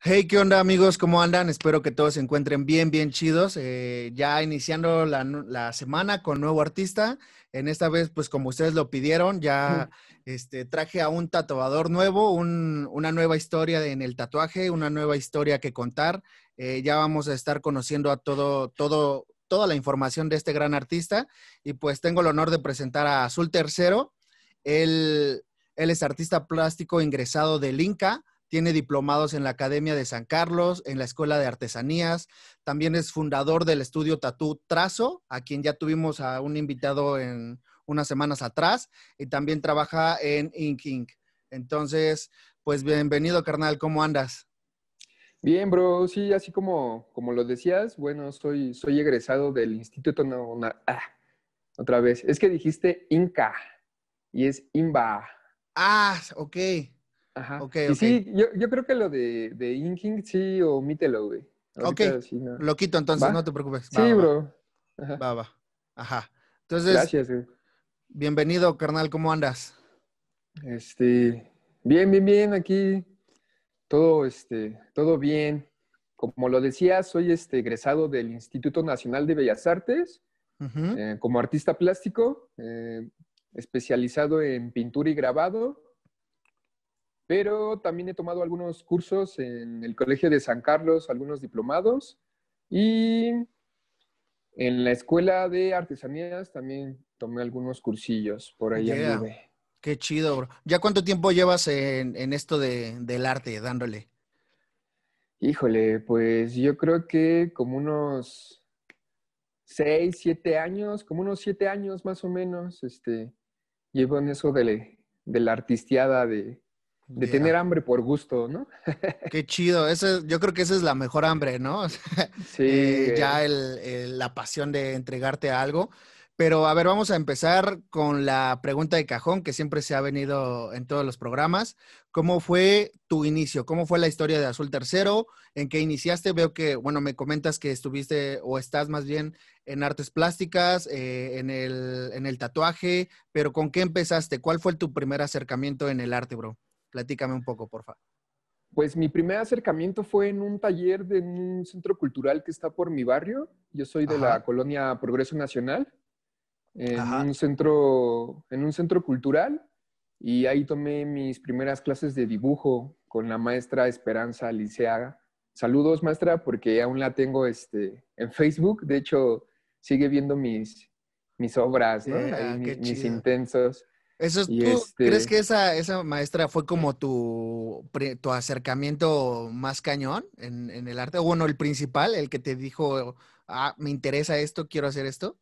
Hey, ¿qué onda amigos? ¿Cómo andan? Espero que todos se encuentren bien, bien chidos. Eh, ya iniciando la, semana con nuevo artista. En esta vez, pues como ustedes lo pidieron, ya este, traje a un tatuador nuevo, una nueva historia en el tatuaje, una nueva historia que contar. Eh, ya vamos a estar conociendo a todo, todo, toda la información de este gran artista. Y pues tengo el honor de presentar a Azul Tercero. Él, él es artista plástico ingresado del Inca tiene diplomados en la Academia de San Carlos, en la Escuela de Artesanías, también es fundador del estudio Tatú Trazo, a quien ya tuvimos a un invitado en unas semanas atrás, y también trabaja en Inking. Entonces, pues bienvenido, carnal, ¿cómo andas? Bien, bro, sí, así como, como lo decías, bueno, soy, soy egresado del Instituto Nacional. ah, otra vez. Es que dijiste Inca y es Inba. Ah, ok. Ajá. sí, yo, creo que lo de, Inking sí omítelo, güey. lo quito entonces, no te preocupes. sí, bro. Va, va. Ajá. Entonces, Gracias, bienvenido, carnal, ¿cómo andas? Este, bien, bien, bien, aquí todo, este, todo bien. Como lo decía, soy este, egresado del Instituto Nacional de Bellas Artes eh, como artista plástico, eh, especializado en pintura y grabado pero también he tomado algunos cursos en el Colegio de San Carlos, algunos diplomados y en la Escuela de Artesanías también tomé algunos cursillos por ahí. Qué chido, bro. ¿Ya cuánto tiempo llevas en, esto del arte, dándole? Híjole, pues yo creo que como unos seis, siete años, como unos siete años más o menos, este, llevo en eso de, de la artistiada de, de tener hambre por gusto, ¿no? Qué chido, yo creo que esa es la mejor hambre, ¿no? sí. Eh, ya la pasión de entregarte a algo. Pero a ver, vamos a empezar con la pregunta de cajón que siempre se ha venido en todos los programas. ¿Cómo fue tu inicio? ¿Cómo fue la historia de Azul Tercero? ¿En qué iniciaste? Veo que, bueno, me comentas que estuviste o estás más bien en artes plásticas, eh, en, el, en el tatuaje, pero ¿con qué empezaste? ¿Cuál fue tu primer acercamiento en el arte, bro? Platícame un poco, por favor. Pues mi primer acercamiento fue en un taller de un centro cultural que está por mi barrio. Yo soy de la colonia Progreso Nacional, en un, centro, en un centro cultural, y ahí tomé mis primeras clases de dibujo con la maestra Esperanza Liceaga. Saludos, maestra, porque aún la tengo este, en Facebook. De hecho, sigue viendo mis, mis obras, mis, mis intensos. ¿Tú crees este que esa, esa maestra fue como tu, tu acercamiento más cañón en, el arte? O bueno, el principal, el que te dijo, ah, me interesa esto, quiero hacer esto.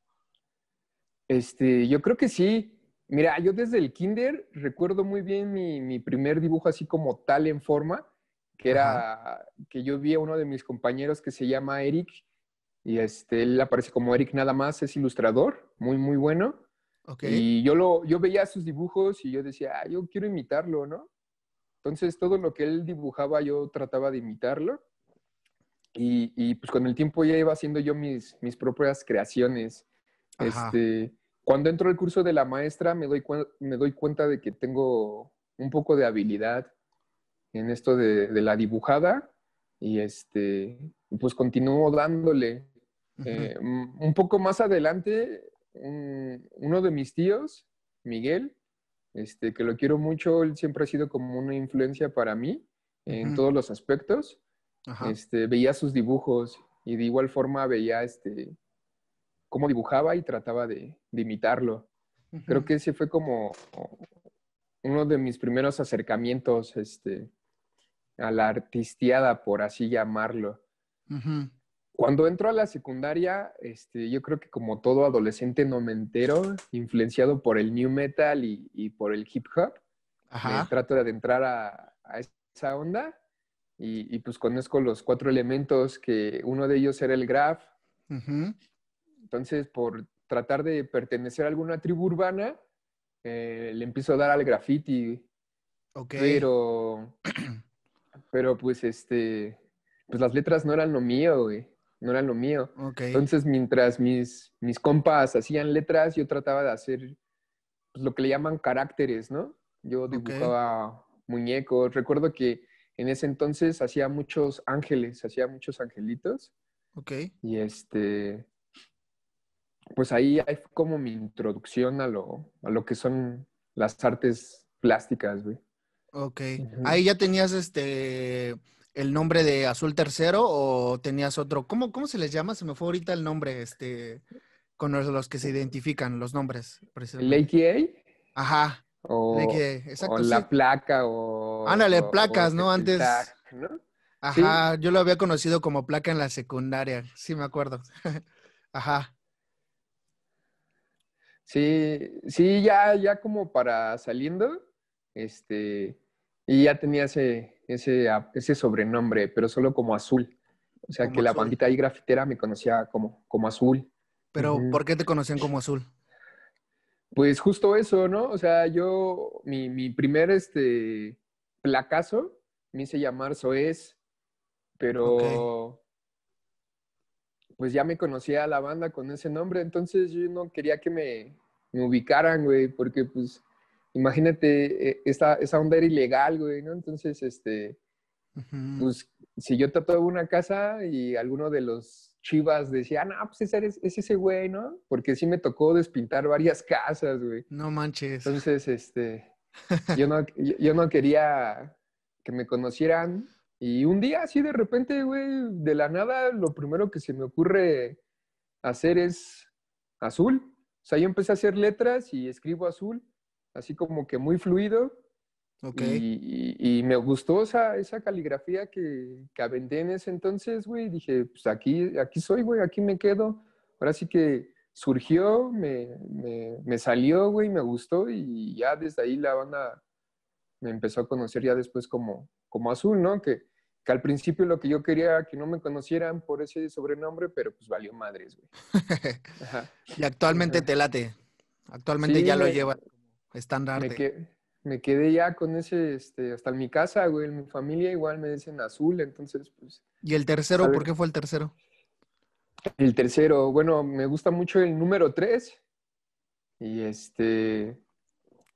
Este, yo creo que sí. Mira, yo desde el kinder recuerdo muy bien mi, primer dibujo así como tal en forma, que era que yo vi a uno de mis compañeros que se llama Eric, y este, él aparece como Eric nada más, es ilustrador, muy, muy bueno. Y yo, lo, yo veía sus dibujos y yo decía, ah, yo quiero imitarlo, ¿no? Entonces todo lo que él dibujaba yo trataba de imitarlo. Y, pues con el tiempo ya iba haciendo yo mis, mis propias creaciones. Este, cuando entro al curso de la maestra me doy, me doy cuenta de que tengo un poco de habilidad en esto de, la dibujada y este, pues continúo dándole. Eh, un poco más adelante eh, uno de mis tíos, Miguel, este, que lo quiero mucho, él siempre ha sido como una influencia para mí en todos los aspectos. Este, veía sus dibujos y de igual forma veía este, cómo dibujaba y trataba de, imitarlo. Creo que ese fue como uno de mis primeros acercamientos este, a la artistiada, por así llamarlo. Cuando entro a la secundaria, este, yo creo que como todo adolescente no me entero, influenciado por el new metal y, por el hip hop, Ajá. trato de adentrar a, esa onda y, pues conozco los cuatro elementos que uno de ellos era el graph. Entonces, por tratar de pertenecer a alguna tribu urbana, eh, le empiezo a dar al graffiti. Ok. Pero, pero pues este, pues las letras no eran lo mío, güey no era lo mío. Entonces, mientras mis, mis compas hacían letras, yo trataba de hacer pues, lo que le llaman caracteres, ¿no? Yo dibujaba muñecos. Recuerdo que en ese entonces hacía muchos ángeles, hacía muchos angelitos. Ok. Y este, pues ahí fue como mi introducción a lo, a lo que son las artes plásticas, güey. Ok. Ahí ya tenías este el nombre de Azul Tercero o tenías otro? ¿Cómo, se les llama? Se me fue ahorita el nombre, este, con los, que se identifican, los nombres. ¿Lake A? Ajá. O, o la placa o... Ándale, placas, ¿no? Antes... Ajá, yo lo había conocido como placa en la secundaria, sí me acuerdo. Ajá. Sí, sí, ya, ya como para saliendo, este, y ya tenía ese, ese, ese sobrenombre, pero solo como azul. O sea, que la bandita ahí grafitera me conocía como, como azul. Pero, ¿por qué te conocían como azul? Pues justo eso, ¿no? O sea, yo, mi, primer este, placazo me hice llamar Soez, pero pues ya me conocía a la banda con ese nombre, entonces yo no quería que me, me ubicaran, güey, porque pues imagínate, eh, esa, esa onda era ilegal, güey, ¿no? Entonces, este, pues si yo tatuaba una casa y alguno de los chivas decía, ah, no, pues ese es, ese güey, ¿no? Porque sí me tocó despintar varias casas, güey. No manches. Entonces, este, yo no, yo no quería que me conocieran. Y un día, así de repente, güey, de la nada, lo primero que se me ocurre hacer es azul. O sea, yo empecé a hacer letras y escribo azul así como que muy fluido. Okay. Y, me gustó esa, esa caligrafía que, que aventé en ese entonces, güey. Dije, pues aquí, aquí soy, güey, aquí me quedo. Ahora sí que surgió, me, me, salió, güey, me gustó y ya desde ahí la banda me empezó a conocer ya después como, como Azul, ¿no? Que, al principio lo que yo quería era que no me conocieran por ese sobrenombre, pero pues valió madres, güey. y actualmente te late. Actualmente ya lo llevas me, me quedé ya con ese, este, hasta en mi casa, güey, en mi familia igual me dicen azul, entonces pues... ¿Y el tercero? ¿Por qué fue el tercero? El tercero, bueno, me gusta mucho el número tres. Y este...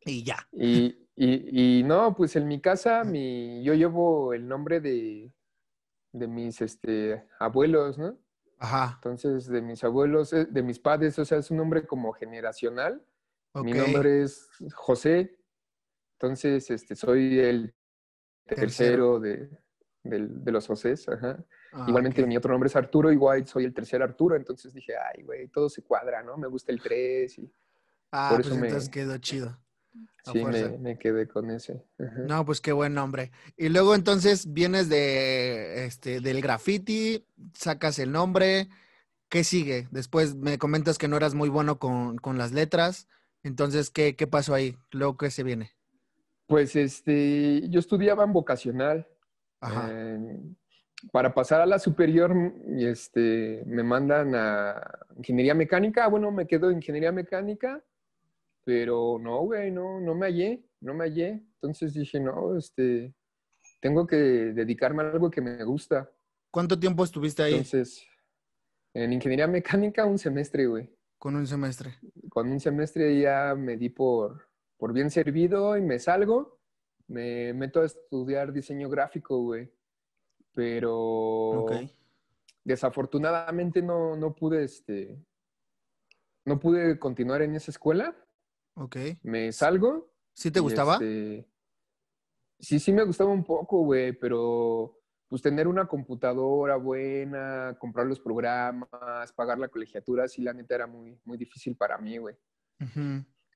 Y ya. Y, no, pues en mi casa mi, yo llevo el nombre de, de mis este, abuelos, ¿no? Ajá. Entonces, de mis abuelos, eh, de mis padres, o sea, es un nombre como generacional. Mi nombre es José, entonces este, soy el tercero, De, los José, Ajá. Ah, Igualmente mi otro nombre es Arturo, igual soy el tercer Arturo, entonces dije, ay, güey, todo se cuadra, ¿no? Me gusta el 3 y... Ah, pues entonces quedó chido. Sí, me, quedé con ese. No, pues qué buen nombre. Y luego entonces vienes de, este, del graffiti, sacas el nombre, ¿qué sigue? Después me comentas que no eras muy bueno con, con las letras. Entonces, ¿qué, qué pasó ahí? ¿Luego qué se viene? Pues este, yo estudiaba en vocacional. Ajá. para pasar a la superior, este, me mandan a ingeniería mecánica. Ah, bueno, me quedo en ingeniería mecánica, pero no, güey, no, no me hallé, no me hallé. Entonces dije, no, este, tengo que dedicarme a algo que me gusta. ¿Cuánto tiempo estuviste ahí? Entonces, en ingeniería mecánica un semestre, güey. Con un semestre. Con un semestre ya me di por, por bien servido y me salgo. Me meto a estudiar diseño gráfico, güey. Pero desafortunadamente no, no pude este. No pude continuar en esa escuela. Ok. Me salgo. ¿Sí te gustaba? Este, sí, sí me gustaba un poco, güey, pero pues tener una computadora buena, comprar los programas, pagar la colegiatura, sí, la neta era muy, muy difícil para mí, güey.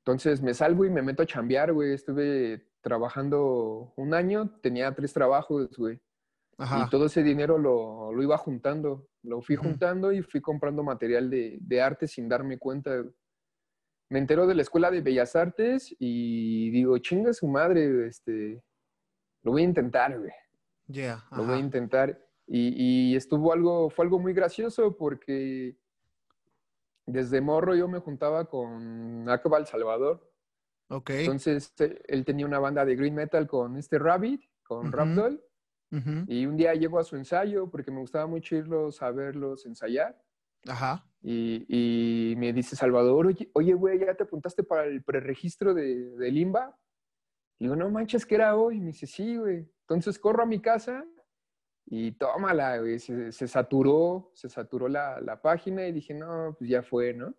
Entonces me salgo y me meto a chambear, güey. Estuve trabajando un año, tenía tres trabajos, güey. Y todo ese dinero lo, iba juntando, lo fui juntando y fui comprando material de, arte sin darme cuenta. Me entero de la Escuela de Bellas Artes y digo, chinga su madre, este, lo voy a intentar, güey lo voy a intentar. Y, estuvo algo, fue algo muy gracioso porque desde morro yo me juntaba con Acabal Salvador. Okay. Entonces eh, él tenía una banda de green metal con este Rabbit, con Rapdoll. Y un día llego a su ensayo porque me gustaba mucho irlos a verlos ensayar. Ajá. Y, me dice Salvador, oye, güey, ¿ya te apuntaste para el preregistro de, de Limba? Y digo, no manches, que era hoy. me dice, sí, güey. Entonces corro a mi casa y tómala, güey. Se, saturó, se saturó la, página y dije, no, pues ya fue, ¿no?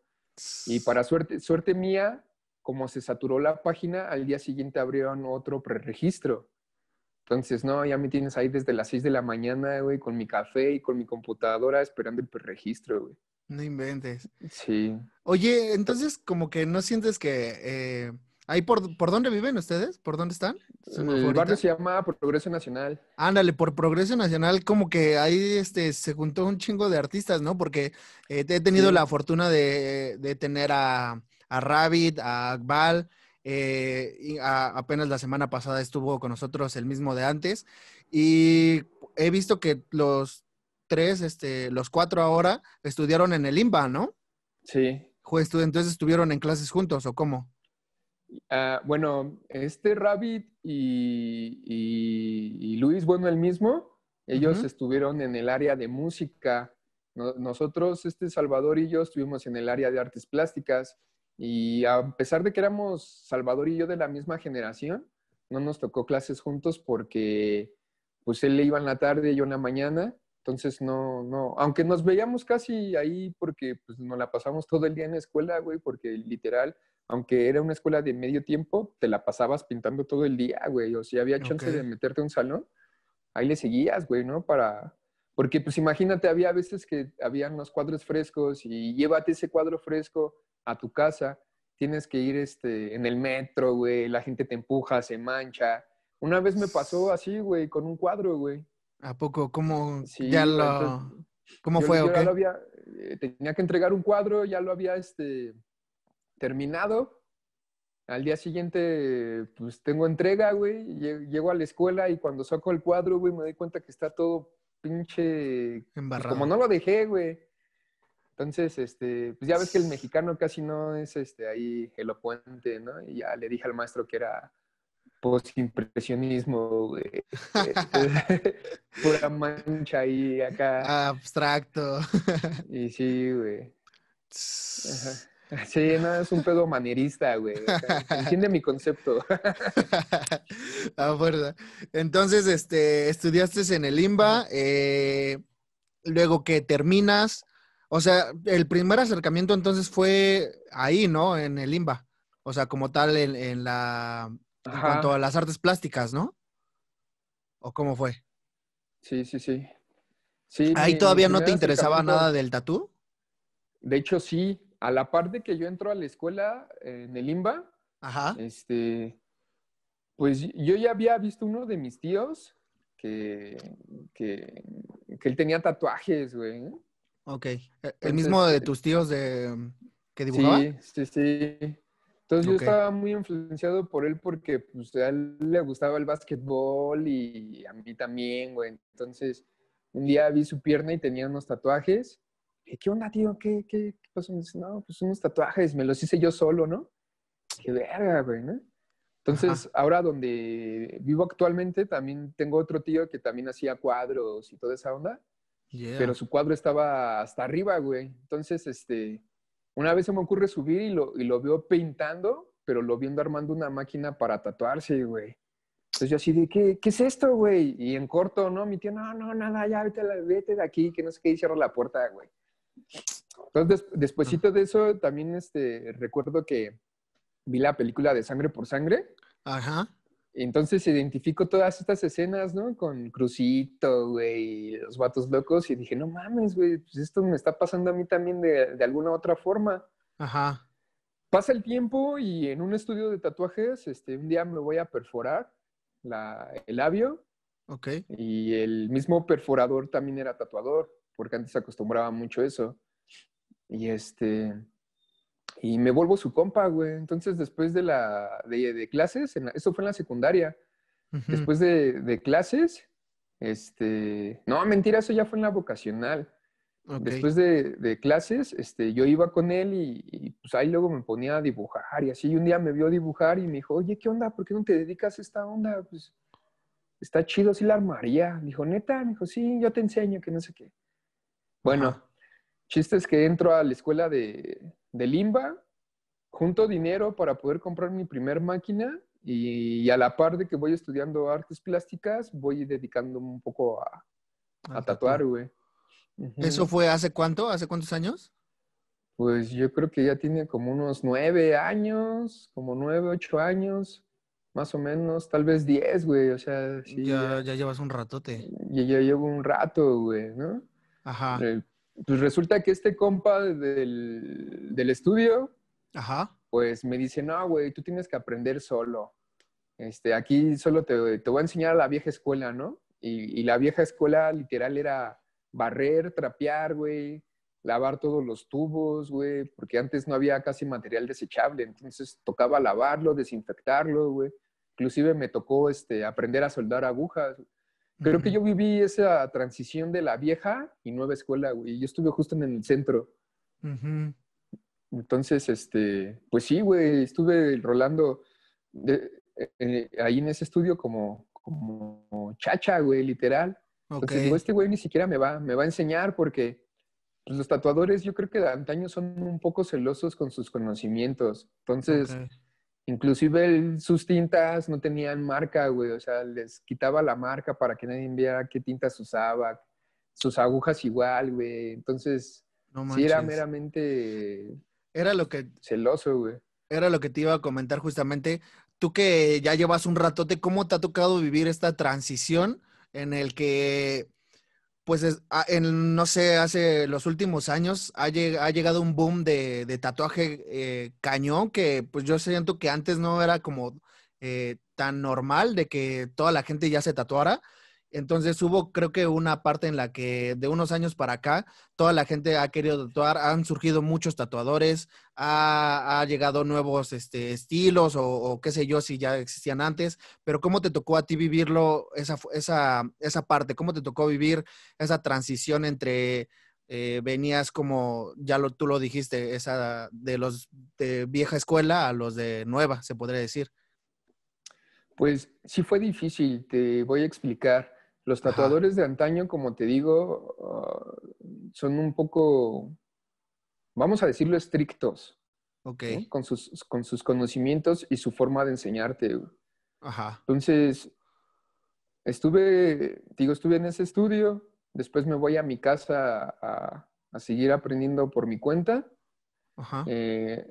Y para suerte, suerte mía, como se saturó la página, al día siguiente abrieron otro preregistro. Entonces, no, ya me tienes ahí desde las 6 de la mañana, güey, con mi café y con mi computadora esperando el preregistro, güey. No inventes. Sí. Oye, entonces como que no sientes que eh, ¿Ahí por, por dónde viven ustedes? ¿Por dónde están? El barrio se llama Progreso Nacional. Ándale, por Progreso Nacional, como que ahí este, se juntó un chingo de artistas, ¿no? Porque eh, he tenido la fortuna de, tener a, Rabbit, a Akbal, eh, y apenas la semana pasada estuvo con nosotros el mismo de antes. Y he visto que los tres, este, los cuatro ahora, estudiaron en el IMBA, ¿no? Sí. Entonces estuvieron en clases juntos, ¿o cómo? Ah, bueno, este Rabbit y, Luis, bueno, el mismo, ellos estuvieron en el área de música. nosotros, este Salvador y yo, estuvimos en el área de artes plásticas. Y a pesar de que éramos Salvador y yo de la misma generación, no nos tocó clases juntos porque pues él le iba en la tarde y yo en la mañana. Entonces, no, no, aunque nos veíamos casi ahí porque pues, nos la pasamos todo el día en la escuela, güey, porque literal aunque era una escuela de medio tiempo, te la pasabas pintando todo el día, güey. O si había chance de meterte a un salón, ahí le seguías, güey, ¿no? Para... Porque pues imagínate, había veces que habían unos cuadros frescos y llévate ese cuadro fresco a tu casa, tienes que ir este, en el metro, güey, la gente te empuja, se mancha. Una vez me pasó así, güey, con un cuadro, güey. ¿A poco? ¿Cómo ya lo... fue? Eh, tenía que entregar un cuadro, ya lo había este, terminado, al día siguiente, pues tengo entrega, güey, llego a la escuela y cuando saco el cuadro, güey, me doy cuenta que está todo pinche... Pues, Embarrado. como no lo dejé, güey. Entonces, este, pues ya ves que el mexicano casi no es este, ahí elocuente, ¿no? Y ya le dije al maestro que era postimpresionismo, güey. Pura mancha ahí acá. Abstracto. y sí, güey. Ajá. Sí, no, es un pedo manierista, güey. Entiende mi concepto. A fuerza. Ah, entonces, este, estudiaste en el IMBA, eh, luego que terminas, o sea, el primer acercamiento entonces fue ahí, ¿no? En el IMBA. O sea, como tal, en, la, en cuanto a las artes plásticas, ¿no? ¿O cómo fue? Sí, sí, sí. sí ¿Ahí todavía no te interesaba nada del tatú? De hecho, sí, a la par de que yo entro a la escuela eh, en el IMBA, este, pues yo ya había visto uno de mis tíos que, que, él tenía tatuajes, güey. ¿eh? Ok. ¿E-, ¿El mismo de eh, tus tíos de, mm, que dibujaba? Sí, sí, sí. Entonces yo estaba muy influenciado por él porque pues, a él le gustaba el básquetbol y a mí también, güey. Entonces un día vi su pierna y tenía unos tatuajes eh, ¿qué onda, tío? ¿Qué, qué, qué pasó? Me dice, no, pues unos tatuajes, me los hice yo solo, ¿no? Qué verga, güey, ¿no? Entonces, ahora donde vivo actualmente, también tengo otro tío que también hacía cuadros y toda esa onda. Pero su cuadro estaba hasta arriba, güey. Entonces, este, una vez se me ocurre subir y lo, y lo veo pintando, pero lo viendo armando una máquina para tatuarse, güey. Entonces yo así de, ¿qué, ¿qué es esto, güey? Y en corto, ¿no? Mi tío, no, no, nada, ya vete, vete de aquí, que no sé qué, y cierro la puerta, güey. Entonces, despuésito de eso, también este, recuerdo que vi la película de Sangre por Sangre. Ajá. Entonces identifico todas estas escenas, ¿no? Con Crucito, güey, los vatos locos, y dije, no mames, güey, pues esto me está pasando a mí también de, de alguna otra forma. Ajá. Pasa el tiempo y en un estudio de tatuajes, este, un día me voy a perforar el labio. Ok. Y el mismo perforador también era tatuador porque antes acostumbraba mucho eso. Y este, y me vuelvo su compa, güey. Entonces, después de la, de, clases, eso fue en la secundaria. Después de, clases, este, no, mentira, eso ya fue en la vocacional. Después de, clases, este, yo iba con él y, pues ahí luego me ponía a dibujar y así. Y un día me vio dibujar y me dijo, oye, ¿qué onda? ¿Por qué no te dedicas a esta onda? Pues está chido, Así la armaría. Me dijo, neta, me dijo, sí, yo te enseño, que no sé qué. Bueno, chiste es que entro a la escuela de, de Limba, junto dinero para poder comprar mi primer máquina y, a la par de que voy estudiando artes plásticas, voy dedicando un poco a, a tatuar, güey. ¿Eso fue hace cuánto? ¿Hace cuántos años? Pues yo creo que ya tiene como unos nueve años, como nueve, ocho años, más o menos, tal vez diez, güey, o sea, Ya, ya, llevas un ratote. ya llevo un rato, güey, ¿no? Ajá. Eh, pues resulta que este compa del, estudio, Ajá. pues me dice, no, güey, tú tienes que aprender solo. Este, aquí solo te, te voy a enseñar la vieja escuela, ¿no? Y, la vieja escuela literal era barrer, trapear, güey, lavar todos los tubos, güey, porque antes no había casi material desechable, entonces tocaba lavarlo, desinfectarlo, güey. Inclusive me tocó este, aprender a soldar agujas. Creo que yo viví esa transición de la vieja y nueva escuela, güey. Yo estuve justo en el centro. Entonces, este, pues sí, güey, estuve rolando eh, ahí en ese estudio como, como chacha, güey, literal. Entonces digo, este güey ni siquiera me va, me va a enseñar porque pues, los tatuadores yo creo que de antaño son un poco celosos con sus conocimientos. Entonces... Inclusive sus tintas no tenían marca, güey. O sea, les quitaba la marca para que nadie viera qué tintas usaba. Sus agujas igual, güey. Entonces, sí era meramente... Era lo que... Celoso, güey. Era lo que te iba a comentar justamente. Tú que ya llevas un ratote, ¿cómo te ha tocado vivir esta transición en el que pues ah, en, no sé, hace los últimos años ha, llegado un boom de, de tatuaje eh, cañón que pues yo siento que antes no era como eh, tan normal de que toda la gente ya se tatuara. Entonces hubo, creo que una parte en la que de unos años para acá, toda la gente ha querido tatuar, han surgido muchos tatuadores, ha, llegado nuevos este, estilos o, qué sé yo si ya existían antes, pero ¿cómo te tocó a ti vivirlo, esa, esa, esa parte? ¿Cómo te tocó vivir esa transición entre eh, venías como, ya lo, tú lo dijiste, esa de los de vieja escuela a los de nueva, se podría decir? Pues sí fue difícil, te voy a explicar. Los tatuadores de antaño, como te digo, ah, son un poco, vamos a decirlo, estrictos. Ok. Con, sus, con sus conocimientos y su forma de enseñarte. Ajá. Entonces, estuve, digo, estuve en ese estudio, después me voy a mi casa a, seguir aprendiendo por mi cuenta. Ajá. Eh,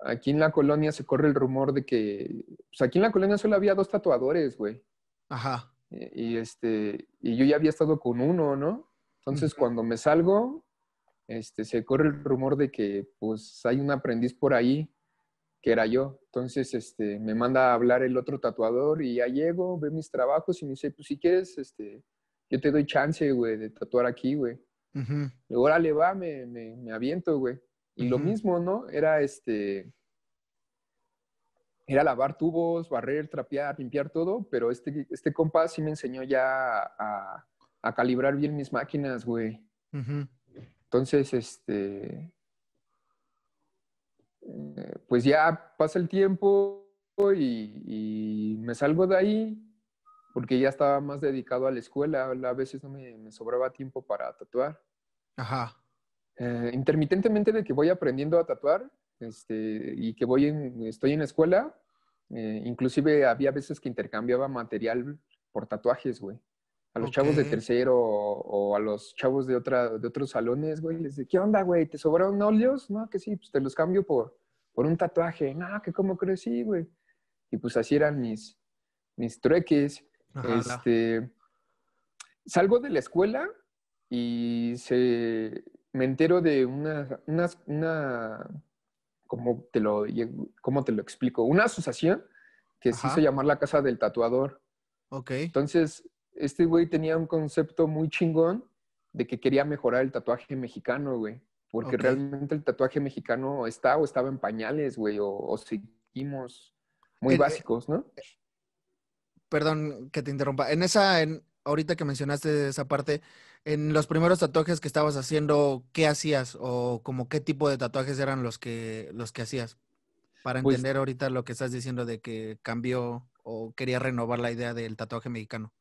aquí en la colonia se corre el rumor de que, pues aquí en la colonia solo había dos tatuadores, güey. Ajá. Eh, y, este, y yo ya había estado con uno, ¿no? Entonces, cuando me salgo, este, se corre el rumor de que pues hay un aprendiz por ahí que era yo. Entonces, este, me manda a hablar el otro tatuador y ya llego, ve mis trabajos y me dice, pues si quieres, este, yo te doy chance, güey, de tatuar aquí, güey. Y ahora le va, me, me, aviento, güey. Y lo mismo, ¿no? Era este, era lavar tubos, barrer, trapear, limpiar todo, pero este, este compa sí me enseñó ya a, calibrar bien mis máquinas, güey. Entonces, este, eh, pues ya pasa el tiempo y, me salgo de ahí porque ya estaba más dedicado a la escuela, a veces no me, sobraba tiempo para tatuar. Ajá. Eh, intermitentemente de que voy aprendiendo a tatuar, este, y que voy en, estoy en escuela, eh, inclusive había veces que intercambiaba material por tatuajes, güey. A los chavos de tercero o, a los chavos de, otra, de otros salones, güey. Les decía, ¿qué onda, güey? ¿Te sobraron óleos? No, que sí, pues te los cambio por, por un tatuaje. No, que cómo crecí, güey. Y pues así eran mis, mis trueques. este, Salgo de la escuela y se, me entero de una, una, una ¿cómo te lo, te lo explico? Una asociación que se hizo llamar la Casa del Tatuador. Ok. Entonces, este güey tenía un concepto muy chingón de que quería mejorar el tatuaje mexicano, güey. Porque realmente el tatuaje mexicano está o estaba en pañales, güey, o, seguimos muy eh, básicos, ¿no? perdón que te interrumpa. En esa, ahorita que mencionaste esa parte, en los primeros tatuajes que estabas haciendo, ¿qué hacías o como qué tipo de tatuajes eran los que, los que hacías? Para pues entender ahorita lo que estás diciendo de que cambió o quería renovar la idea del tatuaje mexicano.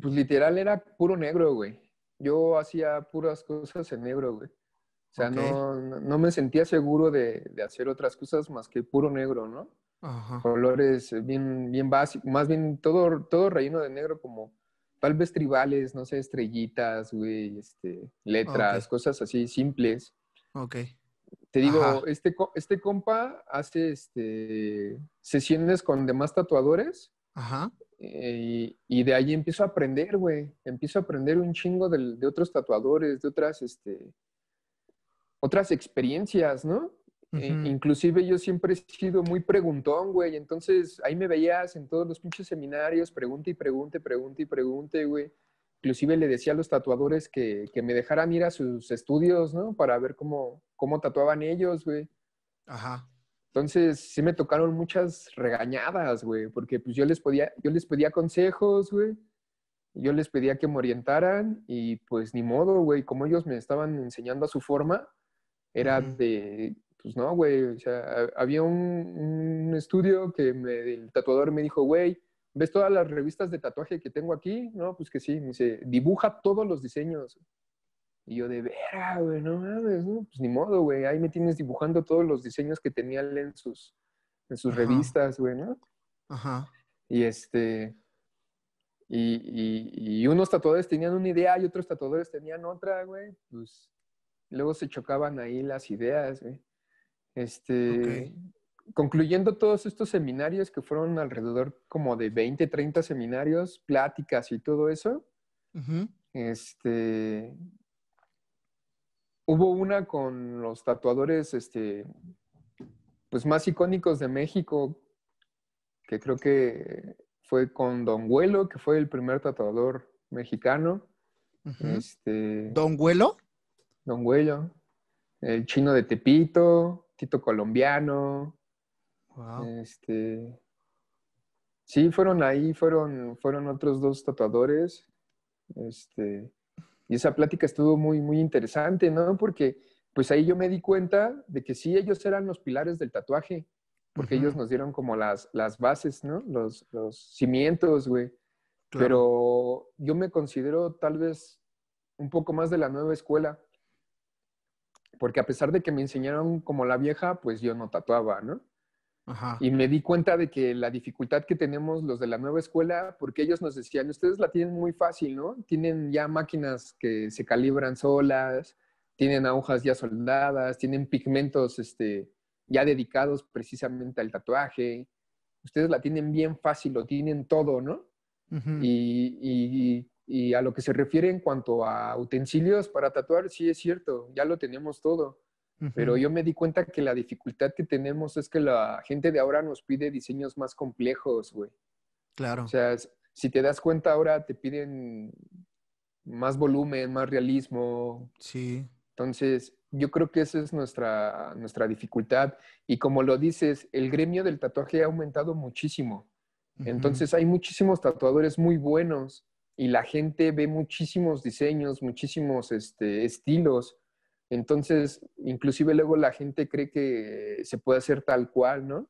Pues literal era puro negro, güey. Yo hacía puras cosas en negro, güey. O sea, no, me sentía seguro de, hacer otras cosas más que puro negro, ¿no? Colores eh, bien, bien básicos, más bien todo, todo relleno de negro como tal vez tribales, no sé, estrellitas, güey, este, letras, cosas así simples. Ok. Te digo, este, este, compa hace este, sesiones con demás tatuadores. Ajá. Eh, y, de ahí empiezo a aprender, güey. Empiezo a aprender un chingo de, de otros tatuadores, de otras, este, otras experiencias, ¿no? Eh, inclusive yo siempre he sido muy preguntón, güey. Entonces ahí me veías en todos los pinches seminarios, pregunta y pregunte, pregunta y pregunta, güey. Inclusive le decía a los tatuadores que, me dejaran ir a sus estudios, ¿no? Para ver cómo, cómo tatuaban ellos, güey. Ajá. Entonces sí me tocaron muchas regañadas, güey, porque pues yo les podía, yo les pedía consejos, güey. Yo les pedía que me orientaran y pues ni modo, güey, como ellos me estaban enseñando a su forma, era de pues no, güey, o sea, había un, estudio que el tatuador me dijo, güey, ¿ves todas las revistas de tatuaje que tengo aquí? No, pues que sí, me dice, dibuja todos los diseños. Y yo de veras, güey, no mames, no, pues ni modo, güey, ahí me tienes dibujando todos los diseños que tenía en sus, en sus revistas, güey, ¿no? Ajá. Y este, y, y, unos tatuadores tenían una idea y otros tatuadores tenían otra, güey, pues luego se chocaban ahí las ideas, güey. Este, Concluyendo todos estos seminarios que fueron alrededor como de 20, 30 seminarios, pláticas y todo eso, este, hubo una con los tatuadores este, pues más icónicos de México, que creo que fue con Don Huelo que fue el primer tatuador mexicano. Este ¿Don Huelo Don Güelo. El chino de Tepito. Tito Colombiano. Este, sí, fueron ahí, fueron, fueron otros dos tatuadores. Este, y esa plática estuvo muy, muy interesante, ¿no? Porque pues ahí yo me di cuenta de que sí, ellos eran los pilares del tatuaje, porque ellos nos dieron como las, las bases, ¿no? Los, los cimientos, güey. Pero yo me considero tal vez un poco más de la nueva escuela, porque a pesar de que me enseñaron como la vieja, pues yo no tatuaba, ¿no? Ajá. Y me di cuenta de que la dificultad que tenemos los de la nueva escuela, porque ellos nos decían, ustedes la tienen muy fácil, ¿no? Tienen ya máquinas que se calibran solas, tienen agujas ya soldadas, tienen pigmentos este, ya dedicados precisamente al tatuaje. Ustedes la tienen bien fácil, lo tienen todo, ¿no? y y a lo que se refiere en cuanto a utensilios para tatuar, sí es cierto, ya lo tenemos todo. Pero yo me di cuenta que la dificultad que tenemos es que la gente de ahora nos pide diseños más complejos, güey. Claro. O sea, si te das cuenta ahora te piden más volumen, más realismo. Sí. Entonces, yo creo que esa es nuestra, nuestra dificultad. Y como lo dices, el gremio del tatuaje ha aumentado muchísimo. Entonces, hay muchísimos tatuadores muy buenos y la gente ve muchísimos diseños, muchísimos este, estilos. Entonces, inclusive luego la gente cree que se puede hacer tal cual, ¿no?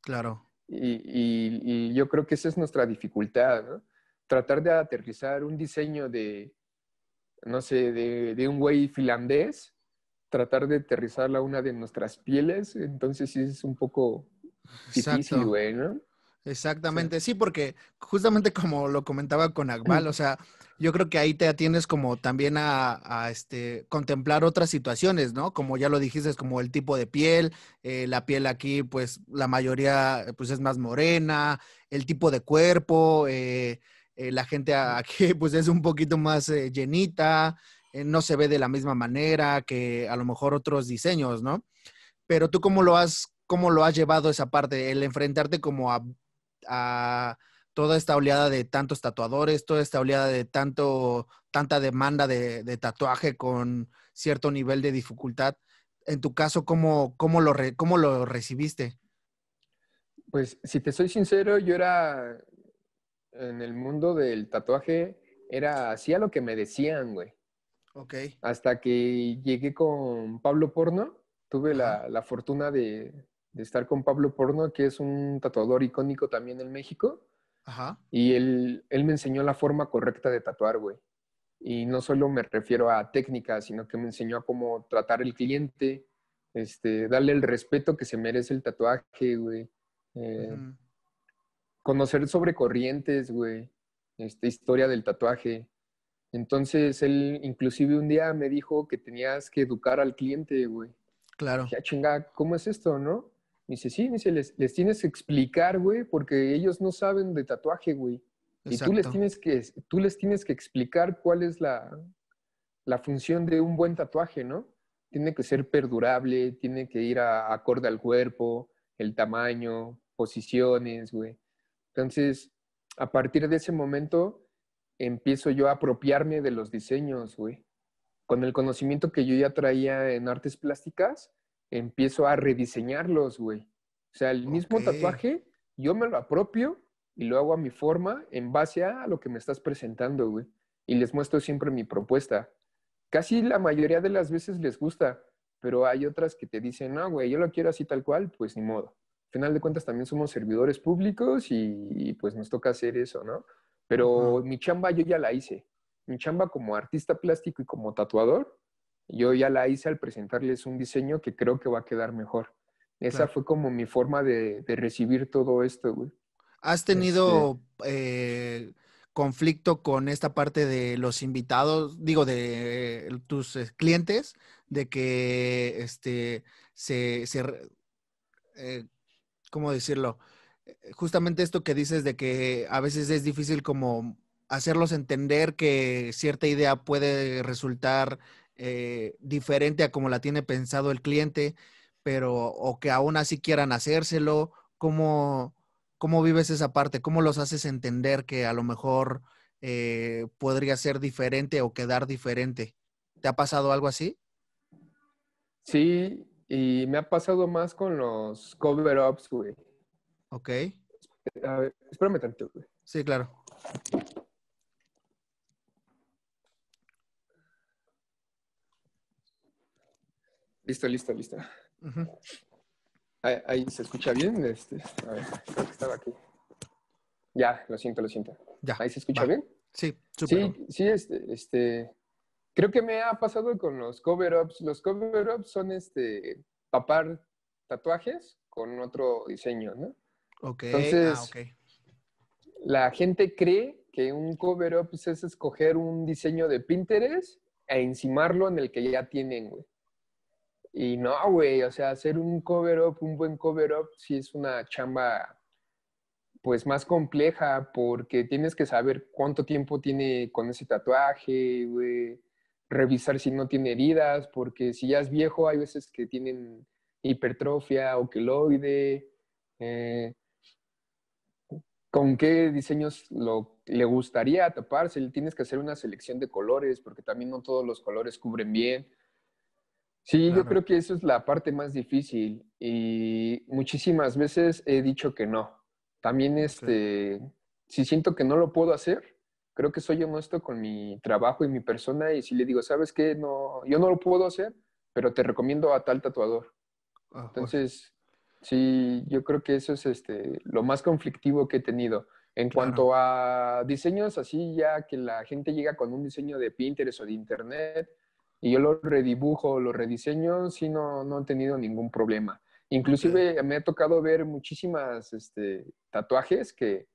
Claro. Y, yo creo que esa es nuestra dificultad, ¿no? Tratar de aterrizar un diseño de, no sé, de, de un güey finlandés, tratar de aterrizarla a una de nuestras pieles, entonces sí es un poco difícil, güey, ¿no? Exactamente, sí. porque justamente como lo comentaba con Akbal, o sea, yo creo que ahí te atiendes como también a, este, contemplar otras situaciones, ¿no? Como ya lo dijiste, es como el tipo de piel, eh, la piel aquí, pues la mayoría pues es más morena, el tipo de cuerpo, eh, eh, la gente aquí pues es un poquito más llenita, no se ve de la misma manera que a lo mejor otros diseños, ¿no? Pero tú cómo lo has cómo lo has llevado esa parte, el enfrentarte como a a toda esta oleada de tantos tatuadores, toda esta oleada de tanto, tanta demanda de, tatuaje con cierto nivel de dificultad. En tu caso, ¿cómo, cómo lo, lo recibiste? Pues si te soy sincero, yo era en el mundo del tatuaje, era así a lo que me decían, güey. Ok. Hasta que llegué con Pablo Porno, tuve la fortuna de, de estar con Pablo Porno, que es un tatuador icónico también en México. Ajá. Y él, él me enseñó la forma correcta de tatuar, güey. Y no solo me refiero a técnica, sino que me enseñó a cómo tratar el cliente, este, darle el respeto que se merece el tatuaje, güey. Eh, conocer sobre corrientes, güey. Este, historia del tatuaje. Entonces él inclusive un día me dijo que tenías que educar al cliente, güey. Claro. Ya ah, chinga, ¿cómo es esto, no? Me dice, sí, me dice, les, les tienes que explicar, güey, porque ellos no saben de tatuaje, güey. Y tú les, tienes que, tú les tienes que explicar cuál es la, la función de un buen tatuaje, ¿no? Tiene que ser perdurable, tiene que ir a, acorde al cuerpo, el tamaño, posiciones, güey. Entonces, a partir de ese momento, empiezo yo a apropiarme de los diseños, güey. Con el conocimiento que yo ya traía en artes plásticas, empiezo a rediseñarlos, güey. O sea, el mismo tatuaje, yo me lo apropio y lo hago a mi forma en base a lo que me estás presentando, güey. Y les muestro siempre mi propuesta. Casi la mayoría de las veces les gusta, pero hay otras que te dicen, no, güey, yo lo quiero así tal cual, pues ni modo. Al final de cuentas también somos servidores públicos y, pues nos toca hacer eso, ¿no? Pero mi chamba yo ya la hice. Mi chamba como artista plástico y como tatuador yo ya la hice al presentarles un diseño que creo que va a quedar mejor. Esa fue como mi forma de, recibir todo esto, ¿Has tenido este eh, conflicto con esta parte de los invitados, digo, de eh, tus eh, clientes, de que este, se, ¿cómo decirlo? Justamente esto que dices de que a veces es difícil como hacerlos entender que cierta idea puede resultar eh, diferente a como la tiene pensado el cliente, pero o que aún así quieran hacérselo, ¿cómo, cómo vives esa parte? ¿Cómo los haces entender que a lo mejor eh, podría ser diferente o quedar diferente? ¿Te ha pasado algo así? Sí, y me ha pasado más con los cover-ups, güey. Ok. A ver, espérame tanto, Sí, claro. Listo, listo, listo. ahí, se escucha bien. Este, a ver, creo que estaba aquí. Ya, lo siento, lo siento. ¿Ahí se escucha bien? Sí, súper Sí, sí, este, este, creo que me ha pasado con los cover-ups. Los cover-ups son este, papar tatuajes con otro diseño, ¿no? Ok, ah, Entonces, la gente cree que un cover-up es escoger un diseño de Pinterest e encimarlo en el que ya tienen, güey. Y no, güey, o sea, hacer un cover-up, un buen cover-up, sí es una chamba pues más compleja porque tienes que saber cuánto tiempo tiene con ese tatuaje, güey, revisar si no tiene heridas, porque si ya es viejo hay veces que tienen hipertrofia o queloide, eh, con qué diseños le gustaría taparse, tienes que hacer una selección de colores porque también no todos los colores cubren bien. Sí, yo creo que eso es la parte más difícil y muchísimas veces he dicho que no. También este, si siento que no lo puedo hacer, creo que soy honesto con mi trabajo y mi persona y si le digo, ¿sabes qué? No, yo no lo puedo hacer, pero te recomiendo a tal tatuador. Ah, pues. Entonces, sí, yo creo que eso es este, lo más conflictivo que he tenido. En cuanto a diseños, así ya que la gente llega con un diseño de Pinterest o de Internet, y yo lo redibujo, lo rediseño, sí no, no he tenido ningún problema. Inclusive me ha tocado ver muchísimas este, tatuajes que,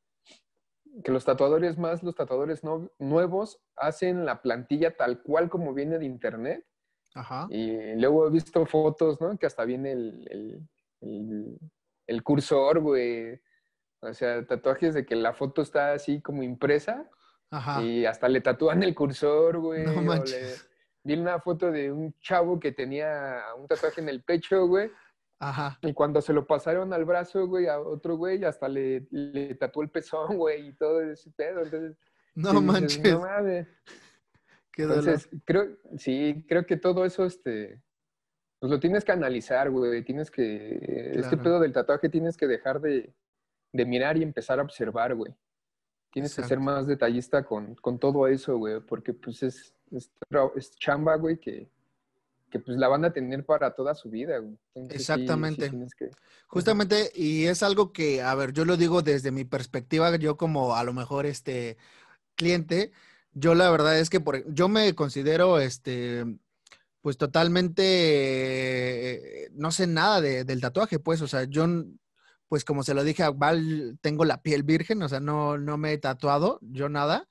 que los tatuadores más, los tatuadores nuevos, hacen la plantilla tal cual como viene de internet. Ajá. Y luego he visto fotos, ¿no? Que hasta viene el, el, el, cursor, güey. O sea, tatuajes de que la foto está así como impresa. Ajá. Y hasta le tatúan el cursor, güey vi una foto de un chavo que tenía un tatuaje en el pecho, güey. Ajá. Y cuando se lo pasaron al brazo, güey, a otro güey, hasta le, tatuó el pezón, güey, y todo ese pedo. no manches. No mames. Entonces, creo, sí, creo que todo eso, este, pues lo tienes que analizar, güey. Tienes que, este pedo del tatuaje tienes que dejar de, mirar y empezar a observar, güey. Tienes que ser más detallista con, con todo eso, güey, porque pues es, es, chamba, güey, que, pues la van a tener para toda su vida. Exactamente. Justamente, y es algo que, a ver, yo lo digo desde mi perspectiva, yo como a lo mejor este cliente, yo la verdad es que por, yo me considero este pues totalmente eh, no sé nada del tatuaje, pues, o sea, yo pues como se lo dije a Val, tengo la piel virgen, o sea, no, no me he tatuado yo nada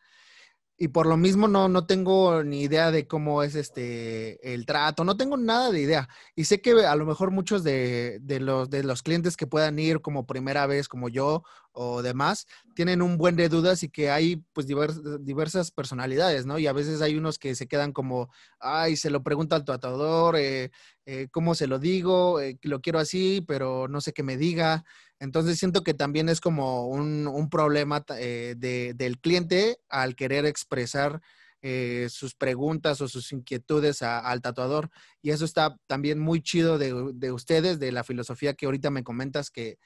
y por lo mismo no, tengo ni idea de cómo es este el trato, no tengo nada de idea. Y sé que a lo mejor muchos de, los, de los clientes que puedan ir como primera vez, como yo o demás, tienen un buen de dudas y que hay pues diversas personalidades, ¿no? Y a veces hay unos que se quedan como, ay, se lo pregunto al tratador, eh, eh, ¿cómo se lo digo? Eh, lo quiero así, pero no sé qué me diga. Entonces siento que también es como un, problema eh, del cliente al querer expresar eh, sus preguntas o sus inquietudes al tatuador. Y eso está también muy chido de, ustedes, de la filosofía que ahorita me comentas, que,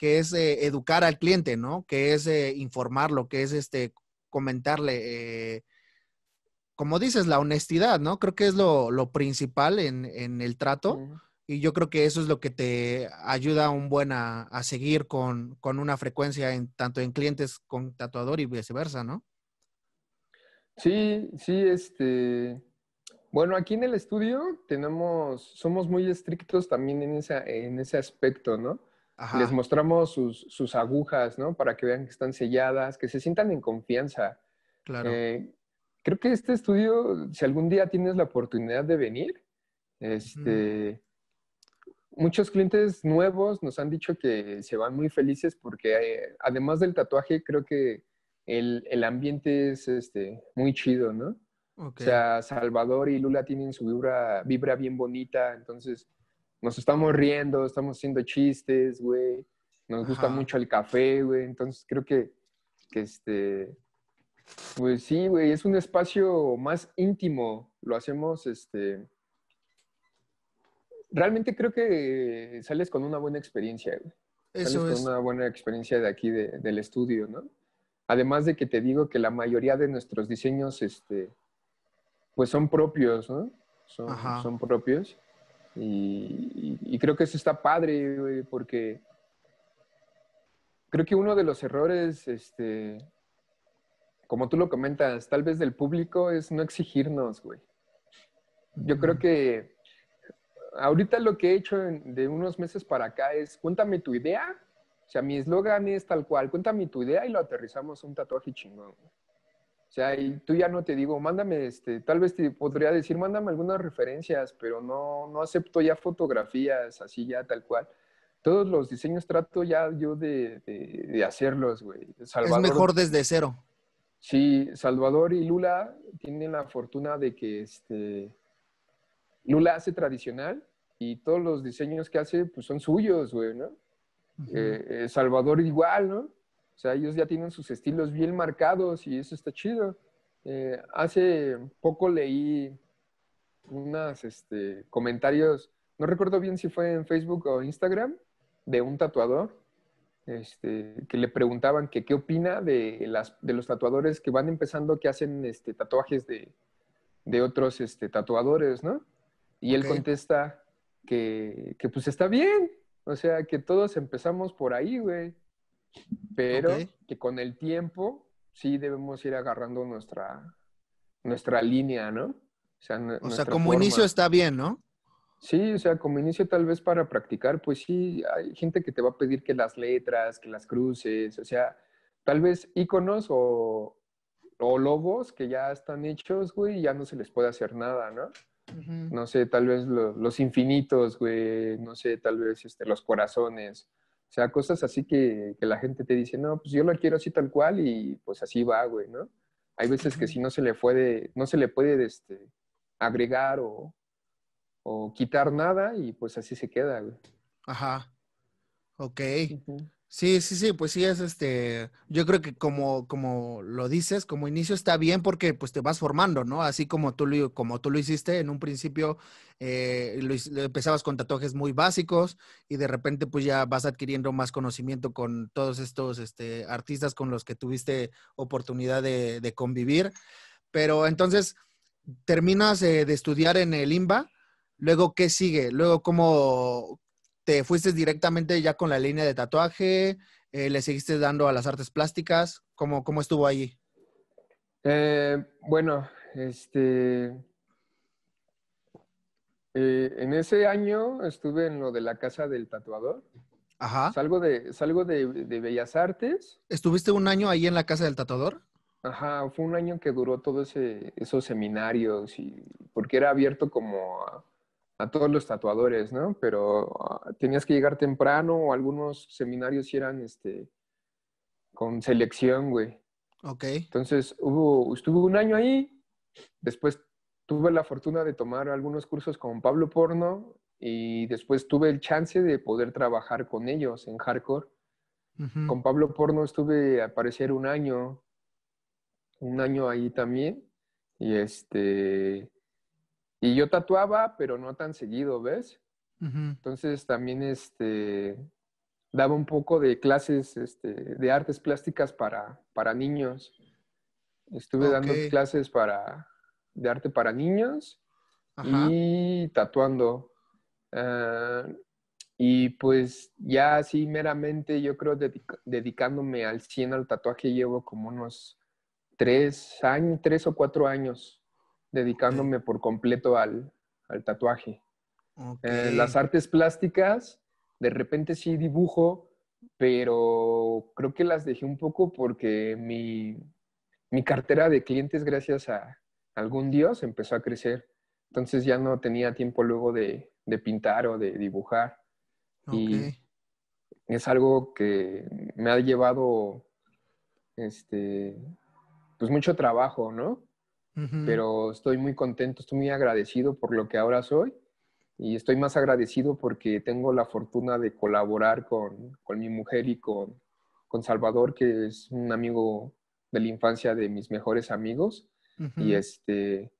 es eh, educar al cliente, ¿no? Que es informarlo, que es este, comentarle como dices, la honestidad, ¿no? Creo que es lo, principal en, el trato, y yo creo que eso es lo que te ayuda un buen a, seguir con, una frecuencia en, tanto en clientes con tatuador y viceversa, ¿no? Sí, sí, este. Bueno, aquí en el estudio tenemos, somos muy estrictos también en, ese aspecto, ¿no? Les mostramos sus, agujas, ¿no? Para que vean que están selladas, que se sientan en confianza. Claro. Eh, creo que este estudio, si algún día tienes la oportunidad de venir, este, muchos clientes nuevos nos han dicho que se van muy felices porque eh, además del tatuaje, creo que el, ambiente es este, muy chido, ¿no? O sea, Salvador y Lula tienen su vibra, vibra bien bonita, entonces nos estamos riendo, estamos haciendo chistes, güey. Nos gusta mucho el café, güey. Entonces creo que, este, pues sí, güey, es un espacio más íntimo. Lo hacemos, este, realmente creo que sales con una buena experiencia, güey. Eso sales es. con una buena experiencia de aquí, del estudio, ¿no? Además de que te digo que la mayoría de nuestros diseños, este, pues son propios, ¿no? Son, propios. Y, creo que eso está padre, güey, porque creo que uno de los errores, este, como tú lo comentas, tal vez del público es no exigirnos, güey. Yo creo que ahorita lo que he hecho de unos meses para acá es, cuéntame tu idea. O sea, mi eslogan es tal cual, cuéntame tu idea y lo aterrizamos un tatuaje chingón. O sea, y tú ya no te digo, mándame, este, tal vez te podría decir, mándame algunas referencias, pero no, no acepto ya fotografías así ya tal cual. Todos los diseños trato ya yo de, hacerlos, güey. es mejor desde cero. Sí, Salvador y Lula tienen la fortuna de que este, Lula hace tradicional y todos los diseños que hace pues son suyos, güey, ¿no? Eh, eh, Salvador igual, ¿no? O sea, ellos ya tienen sus estilos bien marcados y eso está chido. Eh, hace poco leí unos este, comentarios, no recuerdo bien si fue en Facebook o Instagram, de un tatuador este, que le preguntaban que qué opina de, las, de los tatuadores que van empezando, que hacen este, tatuajes de, de otros este, tatuadores, ¿no? Y él contesta que, pues está bien, o sea, que todos empezamos por ahí, güey. Pero que con el tiempo sí debemos ir agarrando nuestra, nuestra línea, ¿no? O sea, como inicio está bien, ¿no? Sí, o sea, como inicio tal vez para practicar, pues sí, hay gente que te va a pedir que las letras, que las cruces, o sea, tal vez iconos o, o que ya están hechos, güey, y ya no se les puede hacer nada, ¿no? No sé, tal vez los infinitos, güey, no sé, tal vez este, los corazones. O sea, cosas así que, la gente te dice, no, pues yo lo quiero así tal cual y pues así va, güey, ¿no? Hay veces que si no se le puede, no se le puede este, agregar o, o quitar nada y pues así se queda, güey. Ajá. Ok. Sí, sí, sí, pues sí es este, yo creo que como, como lo dices, como inicio está bien porque pues te vas formando, ¿no? Así como tú lo, como tú lo hiciste en un principio, eh, empezabas con tatuajes muy básicos y de repente pues ya vas adquiriendo más conocimiento con todos estos este, artistas con los que tuviste oportunidad de, convivir. Pero entonces terminas eh, de estudiar en el IMBA, luego qué sigue, luego cómo, te fuiste directamente ya con la línea de tatuaje, eh, le seguiste dando a las artes plásticas, ¿cómo, estuvo ahí? Eh, bueno, este, eh, en ese año estuve en lo de la casa del tatuador. Ajá. Salgo de, salgo de, Bellas Artes. ¿Estuviste un año ahí en la casa del tatuador? Ajá, fue un año que duró todos esos seminarios y porque era abierto como a, a todos los tatuadores, ¿no? Pero ah, tenías que llegar temprano o algunos seminarios eran este, con selección, güey. Ok. Entonces hubo, estuve un año ahí, después tuve la fortuna de tomar algunos cursos con Pablo Porno y después tuve el chance de poder trabajar con ellos en hardcore. Con Pablo Porno estuve a aparecer un año, un año ahí también. Y este, y yo tatuaba, pero no tan seguido, ¿ves? Entonces también este, daba un poco de clases este, de artes plásticas para, para niños. Estuve dando clases para, de arte para niños y tatuando. Ah, y pues ya así meramente, yo creo, dedicándome al 100 al tatuaje, llevo como unos tres años, tres o cuatro años dedicándome por completo al, tatuaje. Eh, las artes plásticas, de repente sí dibujo, pero creo que las dejé un poco porque mi, cartera de clientes, gracias a algún dios, empezó a crecer. Entonces ya no tenía tiempo luego de, pintar o de dibujar. Y es algo que me ha llevado este, pues mucho trabajo, ¿no? pero estoy muy contento, estoy muy agradecido por lo que ahora soy y estoy más agradecido porque tengo la fortuna de colaborar con, con mi mujer y con, con, Salvador, que es un amigo de la infancia de mis mejores amigos. Y este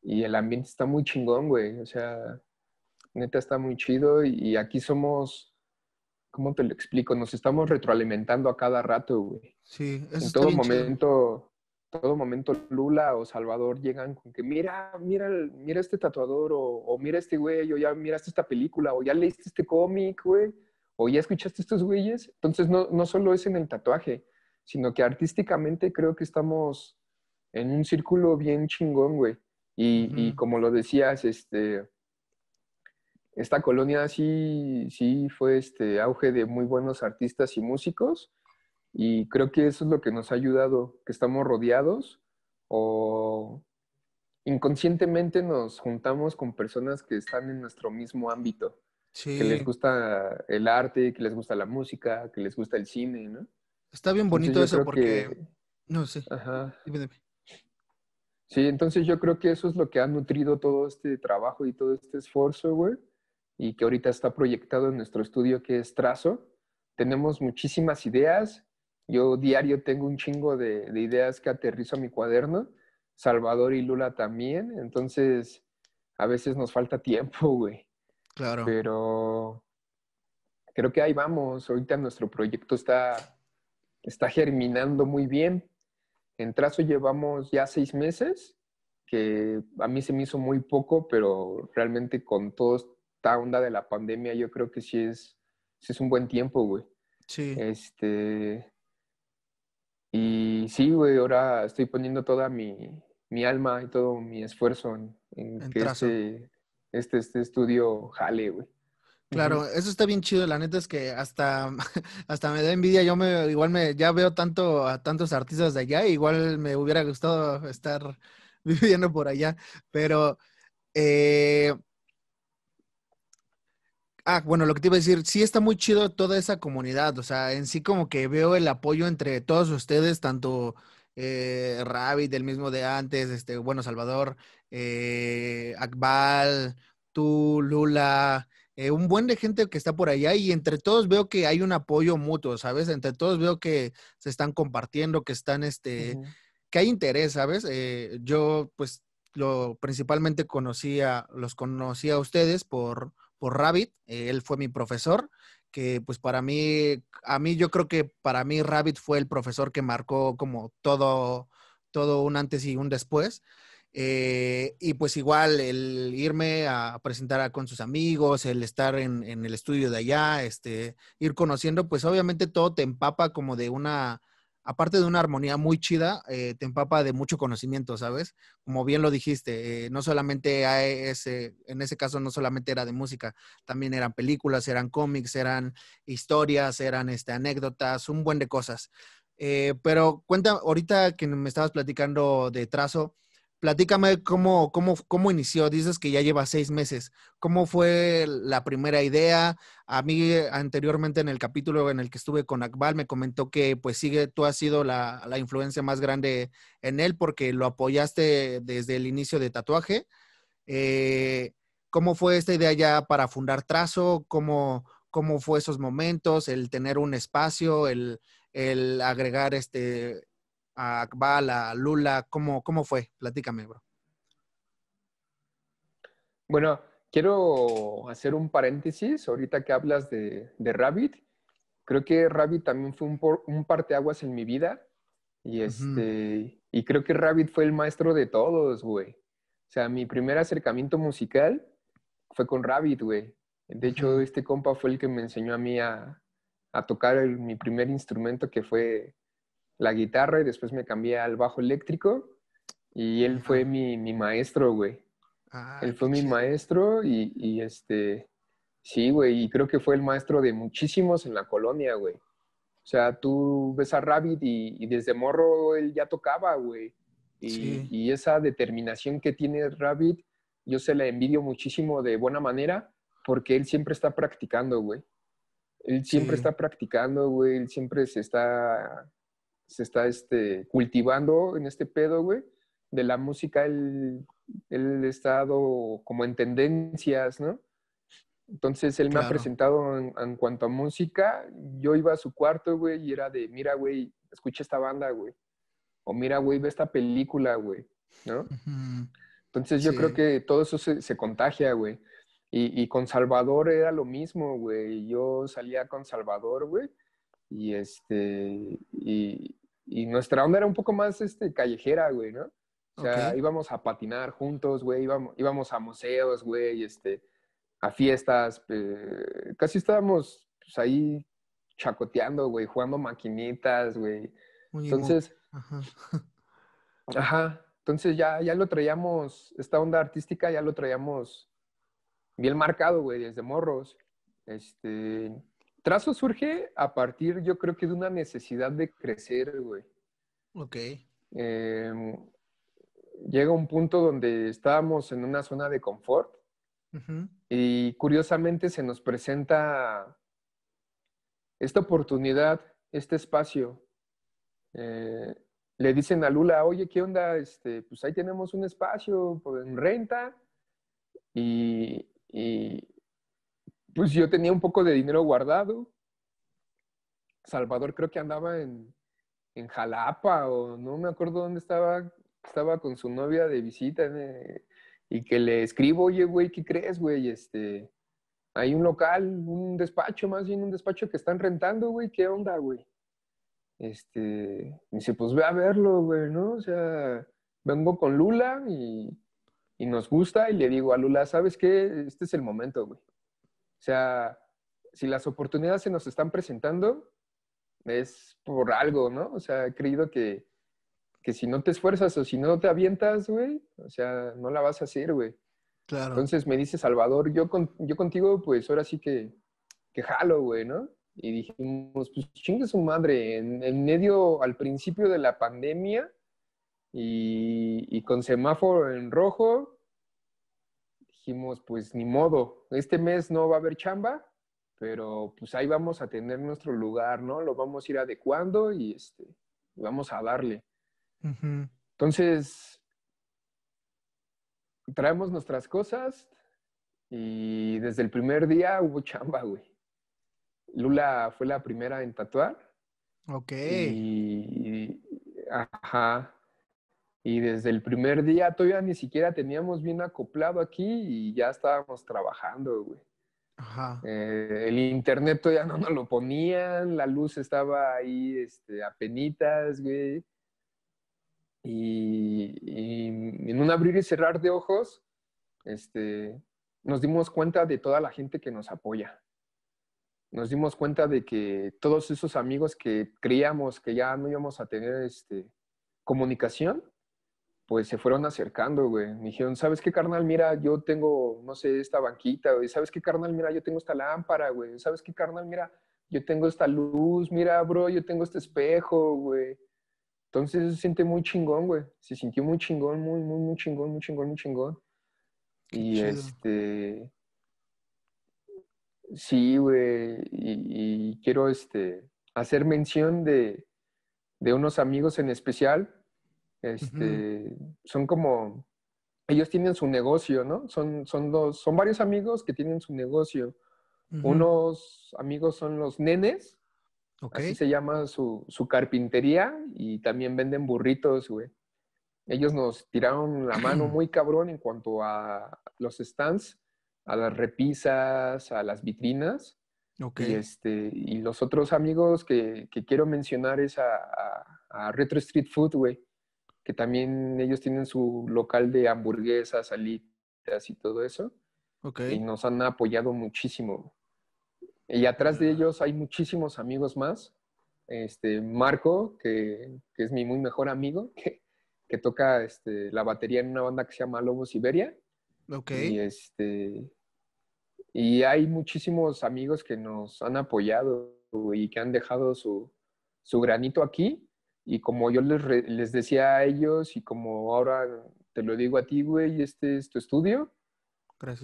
y el ambiente está muy chingón, güey. O sea, neta está muy chido y aquí somos, ¿cómo te lo explico? Nos estamos retroalimentando a cada rato, güey. Sí, eso En todo momento, todo momento Lula o Salvador llegan con que mira, mira, mira este tatuador o, mira este güey o ya miraste esta película o ya leíste este cómic, güey, o ya escuchaste estos güeyes. Entonces no, no solo es en el tatuaje, sino que artísticamente creo que estamos en un círculo bien chingón, güey. Y, y como lo decías, este, esta colonia sí, sí fue este auge de muy buenos artistas y músicos y creo que eso es lo que nos ha ayudado, que estamos rodeados o inconscientemente nos juntamos con personas que están en nuestro mismo ámbito, que les gusta el arte, que les gusta la música, que les gusta el cine, ¿no? Está bien bonito eso porque... No sé. Ajá. Sí, entonces yo creo que eso es lo que ha nutrido todo este trabajo y todo este esfuerzo, güey, y que ahorita está proyectado en nuestro estudio que es Trazo. Tenemos muchísimas ideas yo diario tengo un chingo de, ideas que aterrizo a mi cuaderno. Salvador y Lula también. Entonces, a veces nos falta tiempo, güey. Claro. Pero creo que ahí vamos. Ahorita nuestro proyecto está, está germinando muy bien. En trazo llevamos ya seis meses, que a mí se me hizo muy poco, pero realmente con toda esta onda de la pandemia, yo creo que sí es, sí es un buen tiempo, güey. Sí. Este, y sí, güey, ahora estoy poniendo toda mi, alma y todo mi esfuerzo en, que este, este, este, estudio jale, güey. Claro, eso está bien chido, la neta es que hasta, hasta me da envidia, yo me, igual me, ya veo tanto a tantos artistas de allá, igual me hubiera gustado estar viviendo por allá, pero eh, Ah, bueno, lo que te iba a decir, sí está muy chido toda esa comunidad, o sea, en sí como que veo el apoyo entre todos ustedes, tanto eh, del mismo de antes, este, bueno, Salvador, eh, Akbal, tú, Lula, eh, un buen de gente que está por allá y entre todos veo que hay un apoyo mutuo, ¿sabes? Entre todos veo que se están compartiendo, que están, este, que hay interés, ¿sabes? Eh, yo, pues, lo principalmente conocía, los conocía a ustedes por por Rabbit, eh, él fue mi profesor, que pues para mí, a mí yo creo que para mí Rabbit fue el profesor que marcó como todo, todo un antes y un después. Eh, y pues igual el irme a presentar con sus amigos, el estar en, en, el estudio de allá, este, ir conociendo, pues obviamente todo te empapa como de una, aparte de una armonía muy chida, eh, te empapa de mucho conocimiento, ¿sabes? Como bien lo dijiste, eh, no solamente hay e en ese caso no solamente era de música, también eran películas, eran cómics, eran historias, eran este, anécdotas, un buen de cosas. Eh, pero cuenta, ahorita que me estabas platicando de trazo, Platícame cómo, inició. Dices que ya lleva seis meses. ¿Cómo fue la primera idea? A mí eh, anteriormente en el capítulo en el que estuve con Akbal me comentó que pues sigue, tú has sido la, influencia más grande en él porque lo apoyaste desde el inicio de tatuaje. Eh, ¿Cómo fue esta idea ya para fundar Trazo? ¿Cómo, cómo fue esos momentos? El tener un espacio, el, el agregar este a Akbal, a Lula? ¿Cómo, fue? Platícame, bro. Bueno, quiero hacer un paréntesis ahorita que hablas de, de Rabbit. Creo que Rabbit también fue un, un parteaguas en mi vida. Y este, y creo que Rabbit fue el maestro de todos, güey. O sea, mi primer acercamiento musical fue con Rabbit, güey. De hecho, este compa fue el que me enseñó a mí a, tocar mi primer instrumento que fue la guitarra y después me cambié al bajo eléctrico y él fue mi, mi maestro, güey. Ah, él fue mi maestro y, este, sí, güey, y creo que fue el maestro de muchísimos en la colonia, güey. O sea, tú ves a Rabbit y, desde morro él ya tocaba, güey. Y, esa determinación que tiene Rabbit, yo se la envidio muchísimo de buena manera porque él siempre está practicando, güey. Él siempre está practicando, güey. Él siempre se está se está este, cultivando en este pedo, güey, de la música, el, ha estado como en tendencias, ¿no? Entonces él me ha presentado en, cuanto a música. Yo iba a su cuarto, güey, y era de, mira, güey, escucha esta banda, güey. O mira, güey, ve esta película, güey, ¿no? Entonces yo creo que todo eso se, contagia, güey. Y, y, con Salvador era lo mismo, güey. Yo salía con Salvador, güey, y este, y, nuestra onda era un poco más este, callejera, güey, ¿no? O sea, íbamos a patinar juntos, güey, íbamos, a museos, güey, este, a fiestas, eh, casi estábamos pues, ahí chacoteando, güey, jugando maquinitas, güey. entonces, ajá. ajá. entonces ya, ya lo traíamos, esta onda artística ya lo traíamos bien marcado, güey, desde morros. Este, Trazo surge a partir, yo creo que de una necesidad de crecer, güey. Ok. Em, llega un punto donde estábamos en una zona de confort y curiosamente se nos presenta esta oportunidad, este espacio. Eh, le dicen a Lula, oye, ¿qué onda? Este, pues ahí tenemos un espacio pues, en renta y pues yo tenía un poco de dinero guardado. Salvador creo que andaba en, en Jalapa o no me acuerdo dónde estaba, estaba con su novia de visita eh, y que le escribo, oye, güey, ¿qué crees, güey? Este, hay un local, un despacho, más bien un despacho que están rentando, güey, ¿qué onda, güey? Este, dice, pues ve a verlo, güey, ¿no? O sea, vengo con Lula y, y nos gusta y le digo a Lula, ¿sabes qué? Este es el momento, güey. O sea, si las oportunidades se nos están presentando, es por algo, ¿no? O sea, he creído que, si no te esfuerzas o si no te avientas, güey, o sea, no la vas a hacer, güey. Claro. Entonces me dice Salvador, yo, yo contigo, pues ahora sí que, que jalo, güey, ¿no? Y dijimos, pues chingue su madre, en, medio, al principio de la pandemia y con semáforo en rojo, dijimos, pues ni modo, este mes no va a haber chamba, pero pues ahí vamos a tener nuestro lugar, ¿no? Lo vamos a ir adecuando y este, vamos a darle. Entonces, traemos nuestras cosas y desde el primer día hubo chamba, güey. Lula fue la primera en tatuar. Ok. y ajá. Y desde el primer día todavía ni siquiera teníamos bien acoplado aquí y ya estábamos trabajando, güey. Ajá. Eh, el internet todavía no nos lo ponían, la luz estaba ahí este, a penitas, güey. Y, y, en un abrir y cerrar de ojos, este, nos dimos cuenta de toda la gente que nos apoya. Nos dimos cuenta de que todos esos amigos que creíamos que ya no íbamos a tener este, comunicación, pues se fueron acercando, güey. Me dijeron, ¿sabes qué, carnal? Mira, yo tengo, no sé, esta banquita, güey. ¿Sabes qué, carnal? Mira, yo tengo esta lámpara, güey. ¿Sabes qué, carnal? Mira, yo tengo esta luz, mira, bro, yo tengo este espejo, güey. Entonces se siente muy chingón, güey. Se sintió muy chingón, muy, muy, muy chingón, muy chingón, muy chingón. Y este... Sí, güey. Y, quiero este, hacer mención de, de unos amigos en especial este, Son como, ellos tienen su negocio, ¿no? Son, son, dos, son varios amigos que tienen su negocio. Unos amigos son los nenes, así se llama su, carpintería, y también venden burritos, güey. Ellos nos tiraron la mano muy cabrón en cuanto a los stands, a las repisas, a las vitrinas. Y, este, y los otros amigos que, quiero mencionar es a Retro Street Food, güey que también ellos tienen su local de hamburguesas, salitas y todo eso. Y nos han apoyado muchísimo. Y atrás de ah. ellos hay muchísimos amigos más. Este, Marco, que, es mi muy mejor amigo, que, toca este, la batería en una banda que se llama Lobo Siberia. Y, este, y hay muchísimos amigos que nos han apoyado y que han dejado su, su granito aquí y como yo les, decía a ellos y como ahora te lo digo a ti, güey, este es tu estudio.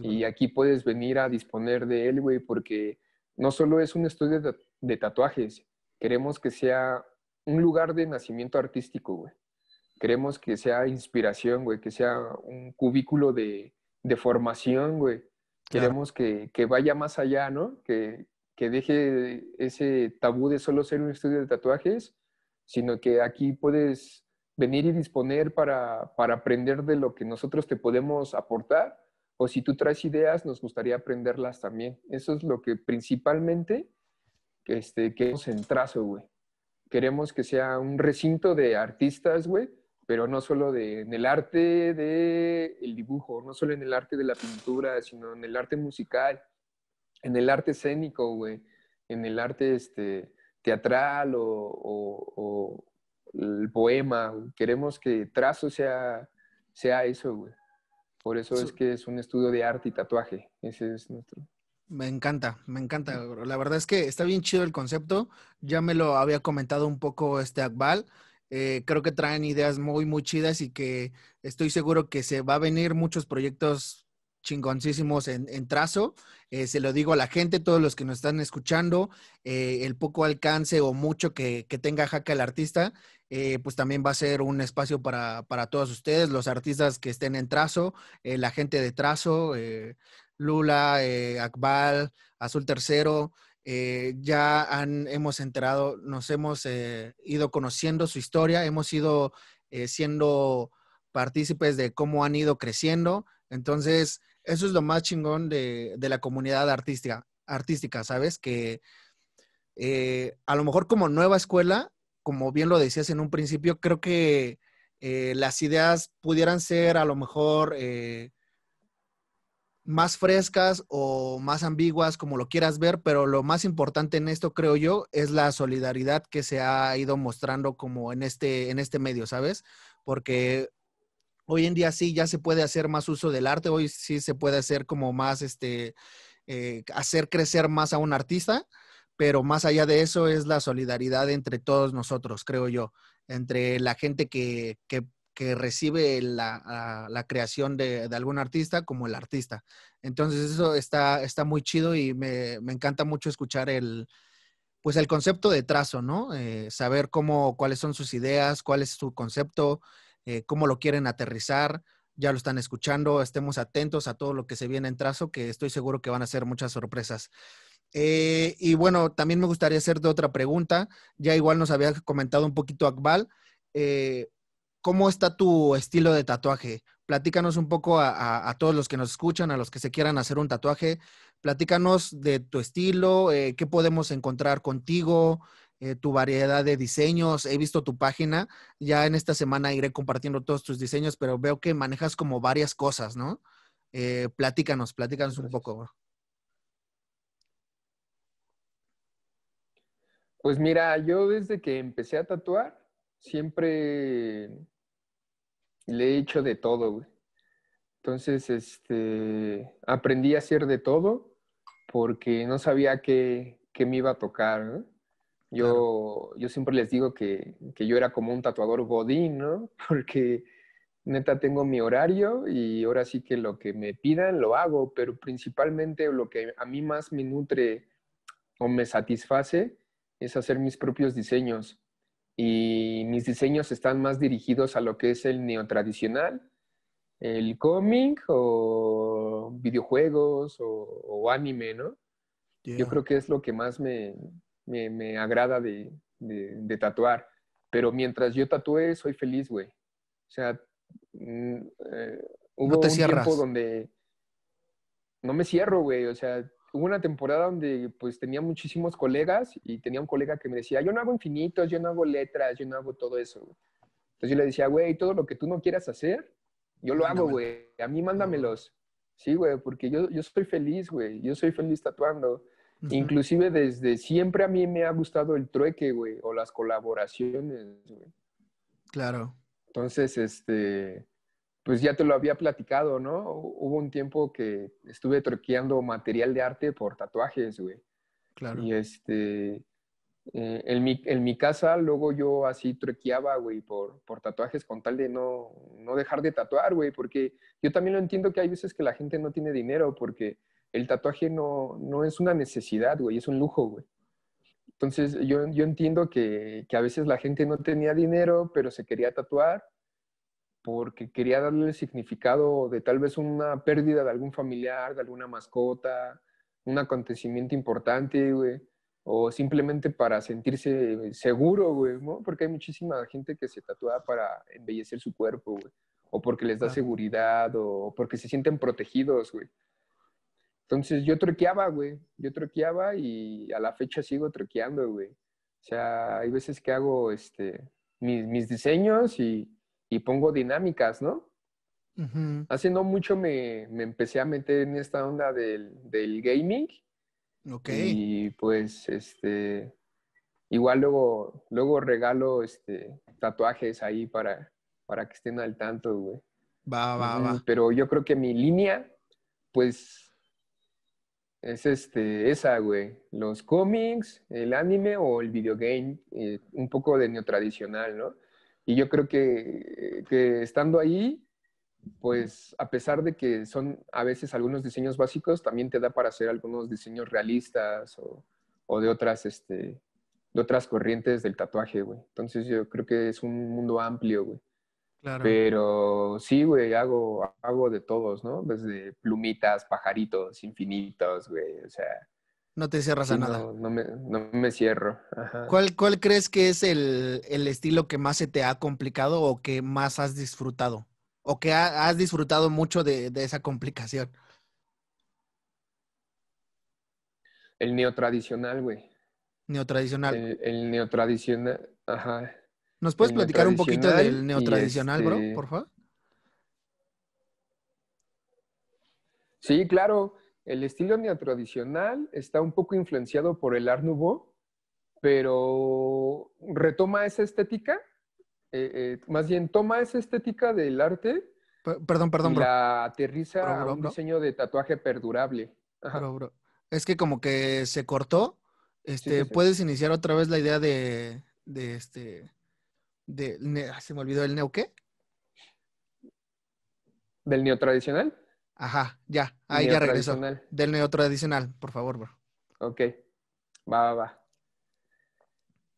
y aquí puedes venir a disponer de él, güey, porque no solo es un estudio de, tatuajes, queremos que sea un lugar de nacimiento artístico, güey. Queremos que sea inspiración, güey, que sea un cubículo de, formación, güey. Queremos que, vaya más allá, ¿no? Que, que deje ese tabú de solo ser un estudio de tatuajes sino que aquí puedes venir y disponer para, aprender de lo que nosotros te podemos aportar o si tú traes ideas, nos gustaría aprenderlas también. Eso es lo que principalmente este, queremos en trazo, güey. Queremos que sea un recinto de artistas, güey, pero no solo de, en el arte del el dibujo, no solo en el arte de la pintura, sino en el arte musical, en el arte escénico, güey, en el arte este, teatral o, el poema. Queremos que trazo sea, sea eso, güey. Por eso es que es un estudio de arte y tatuaje. Ese es nuestro. Me encanta, me encanta. La verdad es que está bien chido el concepto. Ya me lo había comentado un poco este Akbal. Eh, creo que traen ideas muy, muy chidas y que estoy seguro que se va a venir muchos proyectos chingoncísimos en, trazo. Eh, se lo digo a la gente, todos los que nos están escuchando, eh, el poco alcance o mucho que, tenga Jaca el artista, eh, pues también va a ser un espacio para, todos ustedes, los artistas que estén en trazo, la gente de trazo, Lula, Akbal, Azul Tercero. ya han, hemos enterado, nos hemos ido conociendo su historia, hemos ido siendo partícipes de cómo han ido creciendo. Entonces, eso es lo más chingón de, la comunidad artística, artística ¿sabes? Que eh, a lo mejor como nueva escuela, como bien lo decías en un principio, creo que eh, las ideas pudieran ser a lo mejor eh, más frescas o más ambiguas, como lo quieras ver, pero lo más importante en esto, creo yo, es la solidaridad que se ha ido mostrando como en este, en este medio, ¿sabes? Porque Hoy en día sí ya se puede hacer más uso del arte, hoy sí se puede hacer como más, este, eh, hacer crecer más a un artista, pero más allá de eso es la solidaridad entre todos nosotros, creo yo, entre la gente que, que, recibe la, creación de, algún artista como el artista. Entonces eso está, está muy chido y me, encanta mucho escuchar el, pues el concepto de trazo, ¿no? Eh, saber cómo, cuáles son sus ideas, cuál es su concepto, eh, cómo lo quieren aterrizar, ya lo están escuchando, estemos atentos a todo lo que se viene en trazo, que estoy seguro que van a ser muchas sorpresas. Eh, y bueno, también me gustaría hacerte otra pregunta, ya igual nos había comentado un poquito Akbal, eh, ¿cómo está tu estilo de tatuaje? Platícanos un poco a, todos los que nos escuchan, a los que se quieran hacer un tatuaje, platícanos de tu estilo, qué podemos encontrar contigo, eh, tu variedad de diseños. He visto tu página. Ya en esta semana iré compartiendo todos tus diseños, pero veo que manejas como varias cosas, ¿no? Eh, platícanos, platícanos un poco. Pues mira, yo desde que empecé a tatuar, siempre le he hecho de todo, güey. Entonces, este, aprendí a hacer de todo porque no sabía qué, qué me iba a tocar, ¿no? Yo, yo siempre les digo que, yo era como un tatuador godín, ¿no? Porque neta tengo mi horario y ahora sí que lo que me pidan lo hago, pero principalmente lo que a mí más me nutre o me satisface es hacer mis propios diseños. Y mis diseños están más dirigidos a lo que es el neotradicional, el cómic o videojuegos o, anime, ¿no? Yo creo que es lo que más me, me, agrada de, de, tatuar. Pero mientras yo tatué, soy feliz, güey. O sea, mm, eh, hubo un cierras. tiempo donde no me cierro, güey. O sea, hubo una temporada donde pues tenía muchísimos colegas y tenía un colega que me decía, yo no hago infinitos, yo no hago letras, yo no hago todo eso. Entonces yo le decía, güey, todo lo que tú no quieras hacer, yo lo hago, güey. A mí mándamelos. Sí, güey, porque yo, yo soy feliz, güey. Yo soy feliz tatuando. Inclusive desde siempre a mí me ha gustado el trueque, güey, o las colaboraciones, güey. Claro. Entonces, este, pues ya te lo había platicado, ¿no? Hubo un tiempo que estuve truequeando material de arte por tatuajes, güey. Claro. Y este, eh, en, mi, casa luego yo así truequeaba, güey, por, tatuajes con tal de no, no dejar de tatuar, güey, porque yo también lo entiendo que hay veces que la gente no tiene dinero porque el tatuaje no, es una necesidad, güey, es un lujo, güey. Entonces, yo, entiendo que, que, a veces la gente no tenía dinero, pero se quería tatuar porque quería darle el significado de tal vez una pérdida de algún familiar, de alguna mascota, un acontecimiento importante, güey, o simplemente para sentirse seguro, güey, Porque hay muchísima gente que se tatúa para embellecer su cuerpo, güey, o porque les da seguridad, o porque se sienten protegidos, güey. Entonces yo troqueaba, güey. Yo troqueaba y a la fecha sigo troqueando, güey. O sea, hay veces que hago este, mis, diseños y, pongo dinámicas, ¿no? Hace no mucho me, empecé a meter en esta onda del, del gaming. Ok. Y pues, este, igual luego, luego regalo este, tatuajes ahí para, para que estén al tanto, güey. Va, va, va. Pero yo creo que mi línea, pues es este, esa, güey. Los cómics, el anime o el videogame, game eh, un poco de neotradicional, ¿no? Y yo creo que, que, estando ahí, pues a pesar de que son a veces algunos diseños básicos, también te da para hacer algunos diseños realistas o, de otras, este, de otras corrientes del tatuaje, güey. Entonces yo creo que es un mundo amplio, güey. Pero sí, güey, hago, hago de todos, ¿no? Desde plumitas, pajaritos, infinitos, güey, o sea. No te cierras a nada. No, me, cierro. ¿Cuál, ¿Cuál crees que es el, estilo que más se te ha complicado o que más has disfrutado? ¿O que has disfrutado mucho de, esa complicación? El neotradicional, güey. Neotradicional. El, el neotradicional, ajá. ¿Nos puedes platicar un poquito del neotradicional, bro, por favor? Sí, claro. El estilo neotradicional está un poco influenciado por el Art Nouveau, pero retoma esa estética, eh, eh, más bien toma esa estética del arte. perdón, perdón, y La aterriza un diseño de tatuaje perdurable. Es que como que se cortó. Este, ¿Puedes iniciar otra vez la idea de, de este, se me olvidó el neo qué? ¿Del neotradicional? Ajá, ya, ahí ya regresó. Del neotradicional, por favor, bro. Ok, va, va, va.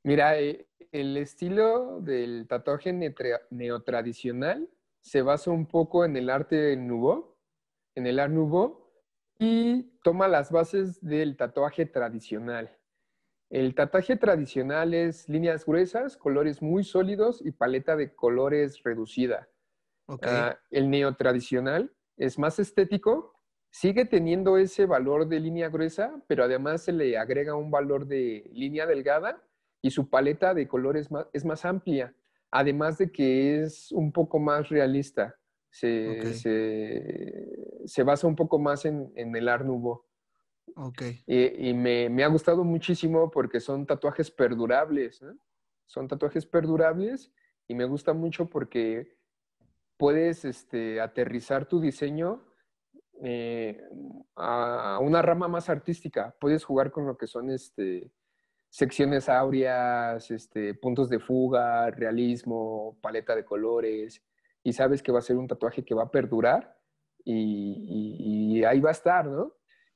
Mira, eh, el estilo del tatuaje neotradicional se basa un poco en el arte del Nouveau, en el Art Nouveau, y toma las bases del tatuaje tradicional. El tataje tradicional es líneas gruesas, colores muy sólidos y paleta de colores reducida. Ah, el neo el es más estético, sigue teniendo ese valor de línea gruesa, pero además se le agrega un valor de línea delgada y su paleta de colores es más amplia, además de que es un poco más realista. Se, basa un poco más en, en el Art Nouveau. Okay. Y, me, ha gustado muchísimo porque son tatuajes perdurables. ¿eh? Son tatuajes perdurables y me gusta mucho porque puedes este, aterrizar tu diseño eh, a una rama más artística. Puedes jugar con lo que son este, secciones áureas, este, puntos de fuga, realismo, paleta de colores, y sabes que va a ser un tatuaje que va a perdurar y ahí va a estar, ¿no?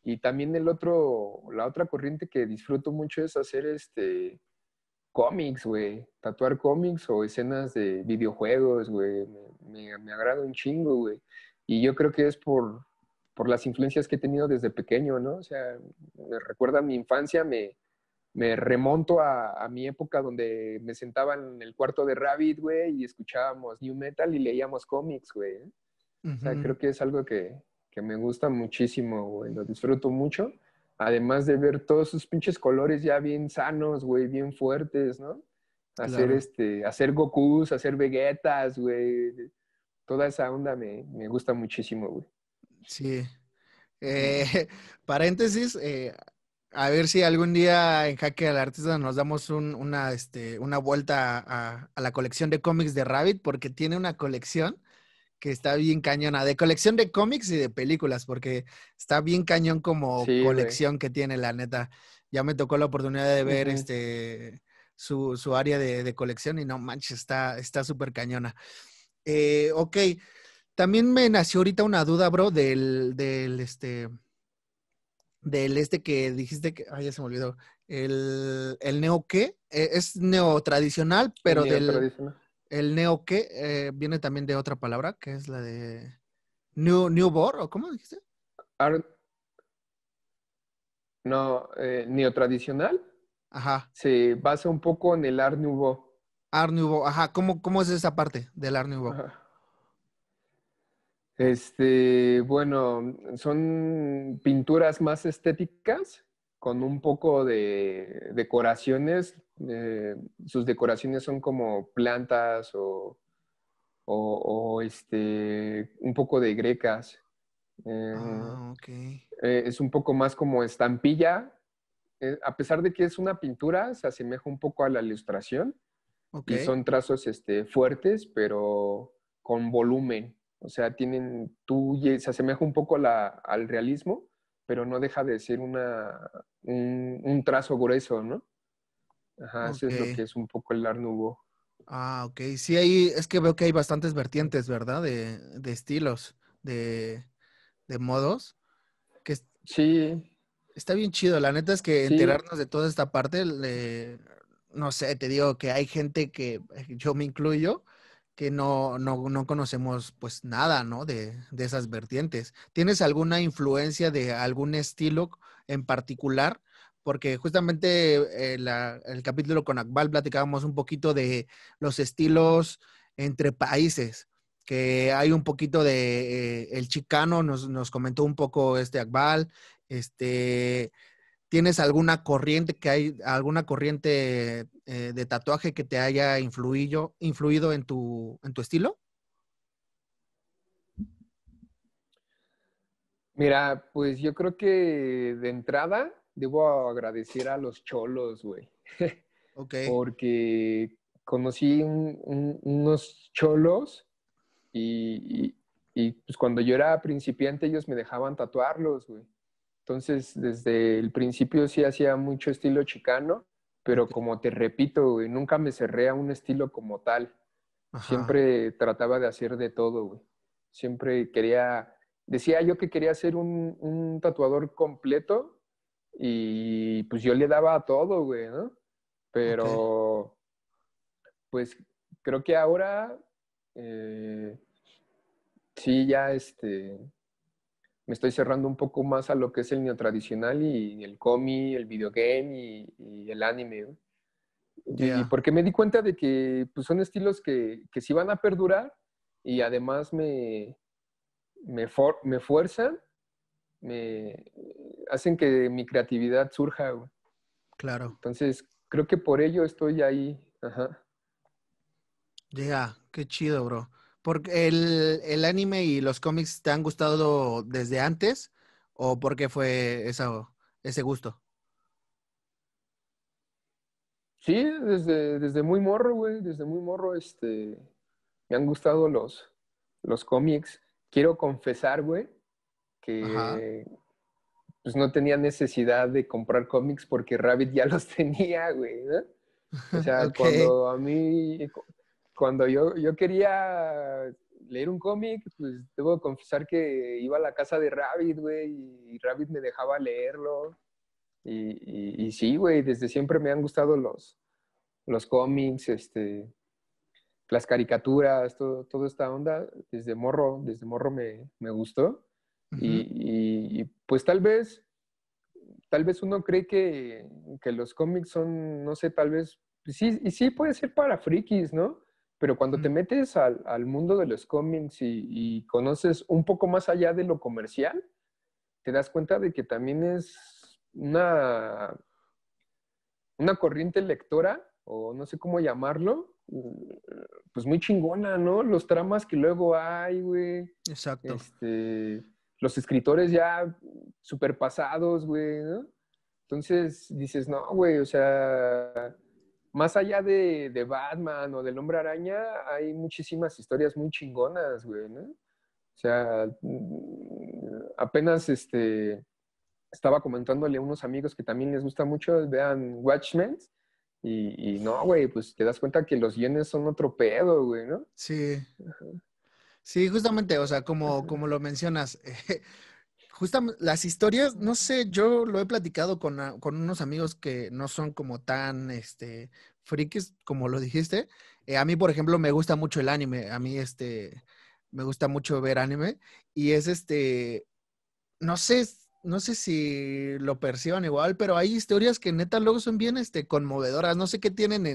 Y también el otro, la otra corriente que disfruto mucho es hacer este cómics, güey. Tatuar cómics o escenas de videojuegos, güey. Me, agrada un chingo, güey. Y yo creo que es por, por las influencias que he tenido desde pequeño, ¿no? O sea, me recuerda a mi infancia, me, remonto a, mi época donde me sentaba en el cuarto de Rabbit, güey, y escuchábamos New Metal y leíamos cómics, güey. ¿eh? O sea, creo que es algo que, que me gusta muchísimo, güey, lo disfruto mucho. Además de ver todos sus pinches colores ya bien sanos, güey, bien fuertes, ¿no? Hacer este, hacer Gokus, hacer Vegetas, güey. Toda esa onda me, gusta muchísimo, güey. Sí. Eh, paréntesis, eh, a ver si algún día en Jaque al Artista nos damos una, este, una vuelta a, la colección de cómics de Rabbit, porque tiene una colección que está bien cañona, de colección de cómics y de películas, porque está bien cañón como colección que tiene, la neta. Ya me tocó la oportunidad de ver este su, área de, colección y no manches, está súper cañona. Eh, ok, también me nació ahorita una duda, bro, del, del este del este que dijiste que, ay, ya se me olvidó, el, neo qué, e, es neo tradicional, pero del... El neo que eh, viene también de otra palabra, que es la de new, ¿o cómo dijiste? Art... No, eh, neotradicional. Ajá. Se basa un poco en el Art Nouveau. Art Nouveau, ajá. ¿Cómo, es esa parte del Art Nouveau? Este, bueno, son pinturas más estéticas con un poco de decoraciones eh, sus decoraciones son como plantas o, este, un poco de grecas. Em, ah, eh, es un poco más como estampilla. Eh, a pesar de que es una pintura, se asemeja un poco a la ilustración. son trazos este, fuertes, pero con volumen. O sea, tienen, tú, se asemeja un poco al realismo, pero no deja de ser una, un trazo grueso, ¿no? Ajá, eso es lo que es un poco el Art Ah, ok. Sí, es que veo que hay bastantes vertientes, ¿verdad? De, de estilos, de, modos. Que sí. Está bien chido. La neta es que enterarnos de toda esta parte, no sé, te digo que hay gente que, yo me incluyo, que no, no, conocemos pues nada, ¿no? De, de esas vertientes. ¿Tienes alguna influencia de algún estilo en particular porque justamente eh, el capítulo con Akbal platicábamos un poquito de los estilos entre países, que hay un poquito de eh, el chicano, nos, comentó un poco este Akbal, este, ¿tienes alguna corriente que hay, alguna corriente eh, de tatuaje que te haya influido, influido en, tu, en tu estilo? Mira, pues yo creo que de entrada debo agradecer a los cholos, güey. Okay. Porque conocí unos cholos y, pues cuando yo era principiante ellos me dejaban tatuarlos, güey. Entonces, desde el principio sí hacía mucho estilo chicano, pero como te repito, güey, nunca me cerré a un estilo como tal. Siempre trataba de hacer de todo, güey. Siempre quería, decía yo que quería ser un, un tatuador completo y pues yo le daba a todo, güey, ¿no? Pero, pues creo que ahora, eh, sí, ya este, me estoy cerrando un poco más a lo que es el neotradicional y el cómic, el videogame y, y el anime. Y porque me di cuenta de que pues, son estilos que, que sí van a perdurar y además me, me, me fuerzan me eh, hacen que mi creatividad surja. Güey. Claro. Entonces, creo que por ello estoy ahí. Ajá. Ya, qué chido, bro. ¿Porque el, el, anime y los cómics te han gustado desde antes o porque fue ese gusto? Sí, desde, desde muy morro, güey, desde muy morro, este, me han gustado los, los cómics. Quiero confesar, güey, pues no tenía necesidad de comprar cómics porque Rabbit ya los tenía, güey, O sea, cuando a mí, cuando yo, yo quería leer un cómic, pues debo confesar que iba a la casa de Rabbit, güey, y Rabbit me dejaba leerlo. Y, sí, güey, desde siempre me han gustado los, los cómics, este, las caricaturas, todo, toda esta onda. Desde morro, desde morro me gustó y, pues tal vez, tal vez uno cree que, que los cómics son, no sé, tal vez, sí, y sí puede ser para frikis, ¿no? Pero cuando te metes al, mundo de los cómics y, conoces un poco más allá de lo comercial, te das cuenta de que también es una, una corriente lectora, o no sé cómo llamarlo, pues muy chingona, ¿no? Los tramas que luego hay, güey. Exacto. Este, los escritores ya superpasados, güey, ¿no? Entonces dices, no, güey, o sea, más allá de, Batman o del Hombre Araña, hay muchísimas historias muy chingonas, güey, ¿no? O sea, mm, apenas este, estaba comentándole a unos amigos que también les gusta mucho, vean Watchmen, y, no, güey, pues te das cuenta que los yenes son otro pedo, güey, ¿no? Sí. Sí, justamente, o sea, como, como lo mencionas, eh, justamente las historias, no sé, yo lo he platicado con, con, unos amigos que no son como tan este, frikis, como lo dijiste. Eh, a mí, por ejemplo, me gusta mucho el anime, a mí este, me gusta mucho ver anime y es este, no sé, no sé si lo perciban igual, pero hay historias que neta luego son bien este, conmovedoras. No sé qué tienen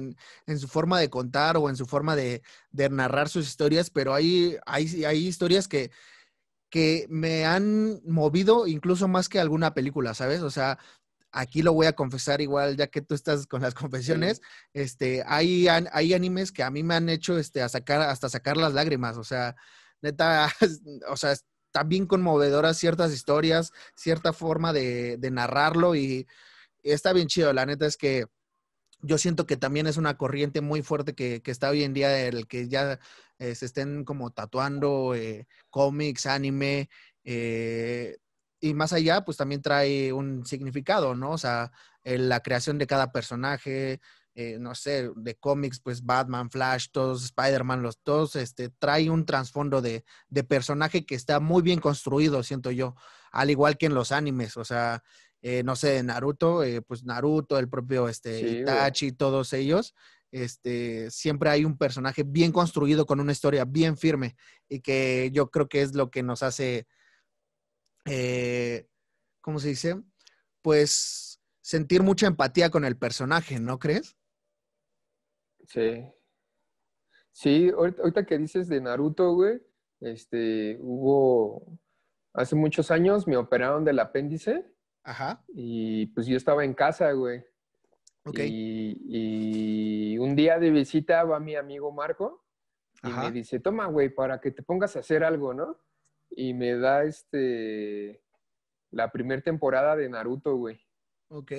en, su forma de contar o en su forma de, narrar sus historias, pero hay, hay historias que, que me han movido incluso más que alguna película, ¿sabes? O sea, aquí lo voy a confesar igual, ya que tú estás con las confesiones, este, hay, hay animes que a mí me han hecho este, a sacar, hasta sacar las lágrimas, o sea, neta, o sea, también conmovedoras ciertas historias, cierta forma de, narrarlo y, está bien chido. La neta es que yo siento que también es una corriente muy fuerte que, está hoy en día, el que ya eh, se estén como tatuando eh, cómics, anime. Eh, y más allá, pues también trae un significado, ¿no? O sea, la creación de cada personaje, eh, no sé, de cómics, pues Batman, Flash, todos, Spider-Man, los todos, este, trae un trasfondo de, personaje que está muy bien construido, siento yo, al igual que en los animes, o sea, eh, no sé, Naruto, eh, pues Naruto, el propio este, Itachi, todos ellos, este, siempre hay un personaje bien construido con una historia bien firme y que yo creo que es lo que nos hace, ¿cómo se dice? Pues sentir mucha empatía con el personaje, ¿no crees? Sí. Sí, ahorita, que dices de Naruto, güey, este, hubo, hace muchos años me operaron del apéndice. Ajá. Y pues yo estaba en casa, güey. Okay. Y, un día de visita va mi amigo Marco y me dice, toma, güey, para que te pongas a hacer algo, ¿no? Y me da este la primera temporada de Naruto, güey. Ok.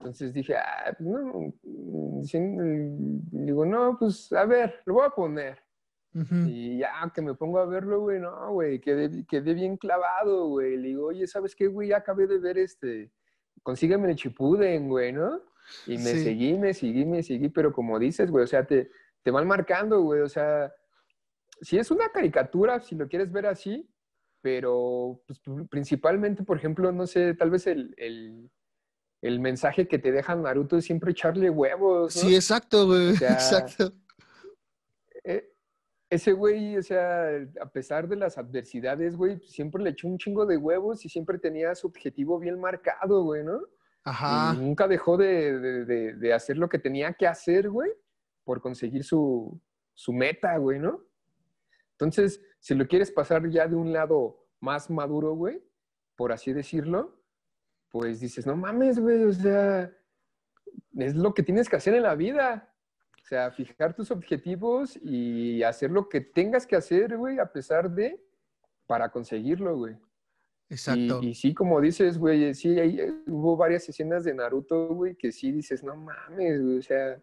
Entonces dije, ah, no, mm, digo, no, pues a ver, lo voy a poner. Y ya que me pongo a verlo, güey, no, güey, quedé, bien clavado, güey. Le digo, oye, ¿sabes qué, güey? Ya acabé de ver este, consígueme el chipuden, güey, ¿no? Y me seguí, me seguí, me seguí, pero como dices, güey, o sea, te, te van marcando, güey, o sea, si es una caricatura, si lo quieres ver así, pero pues, principalmente, por ejemplo, no sé, tal vez el el mensaje que te deja Naruto es siempre echarle huevos. Sí, exacto, güey. exacto. E, ese güey, o sea, a pesar de las adversidades, güey, siempre le echó un chingo de huevos y siempre tenía su objetivo bien marcado, güey, ¿no? Ajá. Y nunca dejó de, hacer lo que tenía que hacer, güey, por conseguir su, su meta, güey, ¿no? Entonces, si lo quieres pasar ya de un lado más maduro, güey, por así decirlo, pues dices, no mames, güey, o sea, es lo que tienes que hacer en la vida. O sea, fijar tus objetivos y hacer lo que tengas que hacer, güey, a pesar de, para conseguirlo, güey. Exacto. Y, sí, como dices, güey, sí, ahí eh, hubo varias escenas de Naruto, güey, que sí dices, no mames, güey, o sea,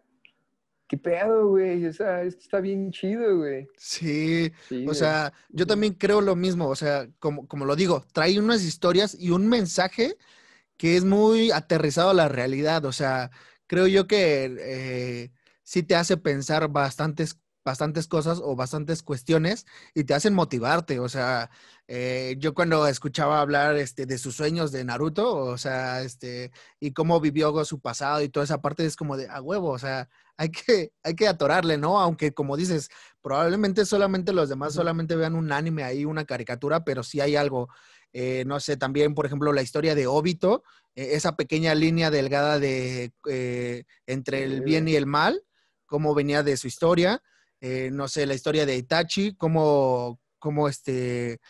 qué pedo, güey, o sea, esto está bien chido, güey. Sí, o sea, yo también creo lo mismo, o sea, como, como lo digo, trae unas historias y un mensaje que es muy aterrizado a la realidad. O sea, creo yo que eh, sí te hace pensar bastantes, bastantes cosas o bastantes cuestiones y te hacen motivarte. O sea, eh, yo cuando escuchaba hablar este, de sus sueños de Naruto, o sea, este, y cómo vivió su pasado y toda esa parte, es como de a huevo, o sea, hay que, hay que atorarle, ¿no? Aunque como dices, probablemente solamente los demás solamente vean un anime ahí, una caricatura, pero sí hay algo eh, no sé, también, por ejemplo, la historia de Obito, eh, esa pequeña línea delgada eh, entre el bien y el mal, cómo venía de su historia. no sé, la historia de Itachi, cómo, este,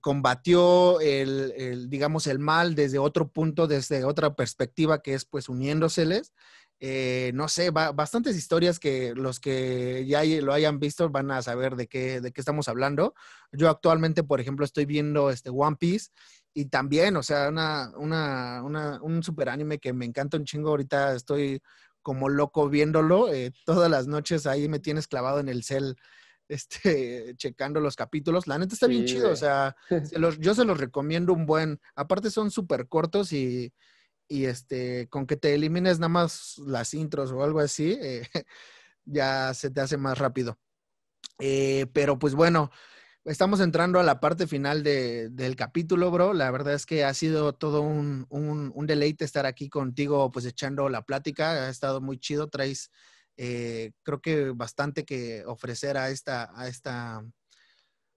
combatió el, mal desde otro punto, desde otra perspectiva que es pues uniéndoseles. Eh, no sé, bastantes historias que los que ya lo hayan visto van a saber de qué, de qué estamos hablando. Yo actualmente, por ejemplo, estoy viendo este One Piece y también, o sea, una, un super anime que me encanta un chingo. Ahorita estoy como loco viéndolo. Eh, todas las noches ahí me tienes clavado en el cel este, checando los capítulos. La neta está bien chido, o sea, yo se los recomiendo un buen. Aparte son súper cortos y y este, con que te elimines nada más las intros o algo así, eh, ya se te hace más rápido. Eh, pero pues bueno, estamos entrando a la parte final del capítulo, bro. La verdad es que ha sido todo un, deleite estar aquí contigo, pues echando la plática. Ha estado muy chido. Traes, eh, creo que bastante que ofrecer a esta, a esta,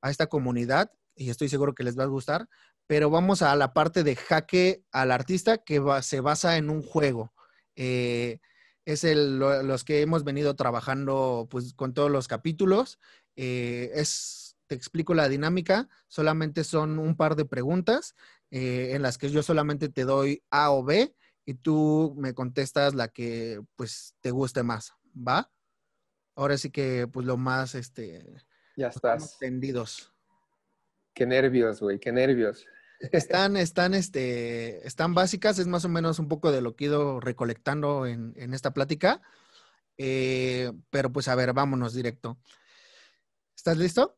a esta comunidad y estoy seguro que les va a gustar pero vamos a la parte de jaque al artista que se basa en un juego. Eh, es el, los que hemos venido trabajando pues, con todos los capítulos. Eh, es, te explico la dinámica, solamente son un par de preguntas eh, en las que yo solamente te doy A o B y tú me contestas la que pues te guste más, ¿va? Ahora sí que pues lo más este ya estás tendidos. Qué nervios, güey, qué nervios. Están, están, este, están básicas, es más o menos un poco de lo que ido recolectando en, esta plática. Eh, pero pues a ver, vámonos directo. ¿Estás listo?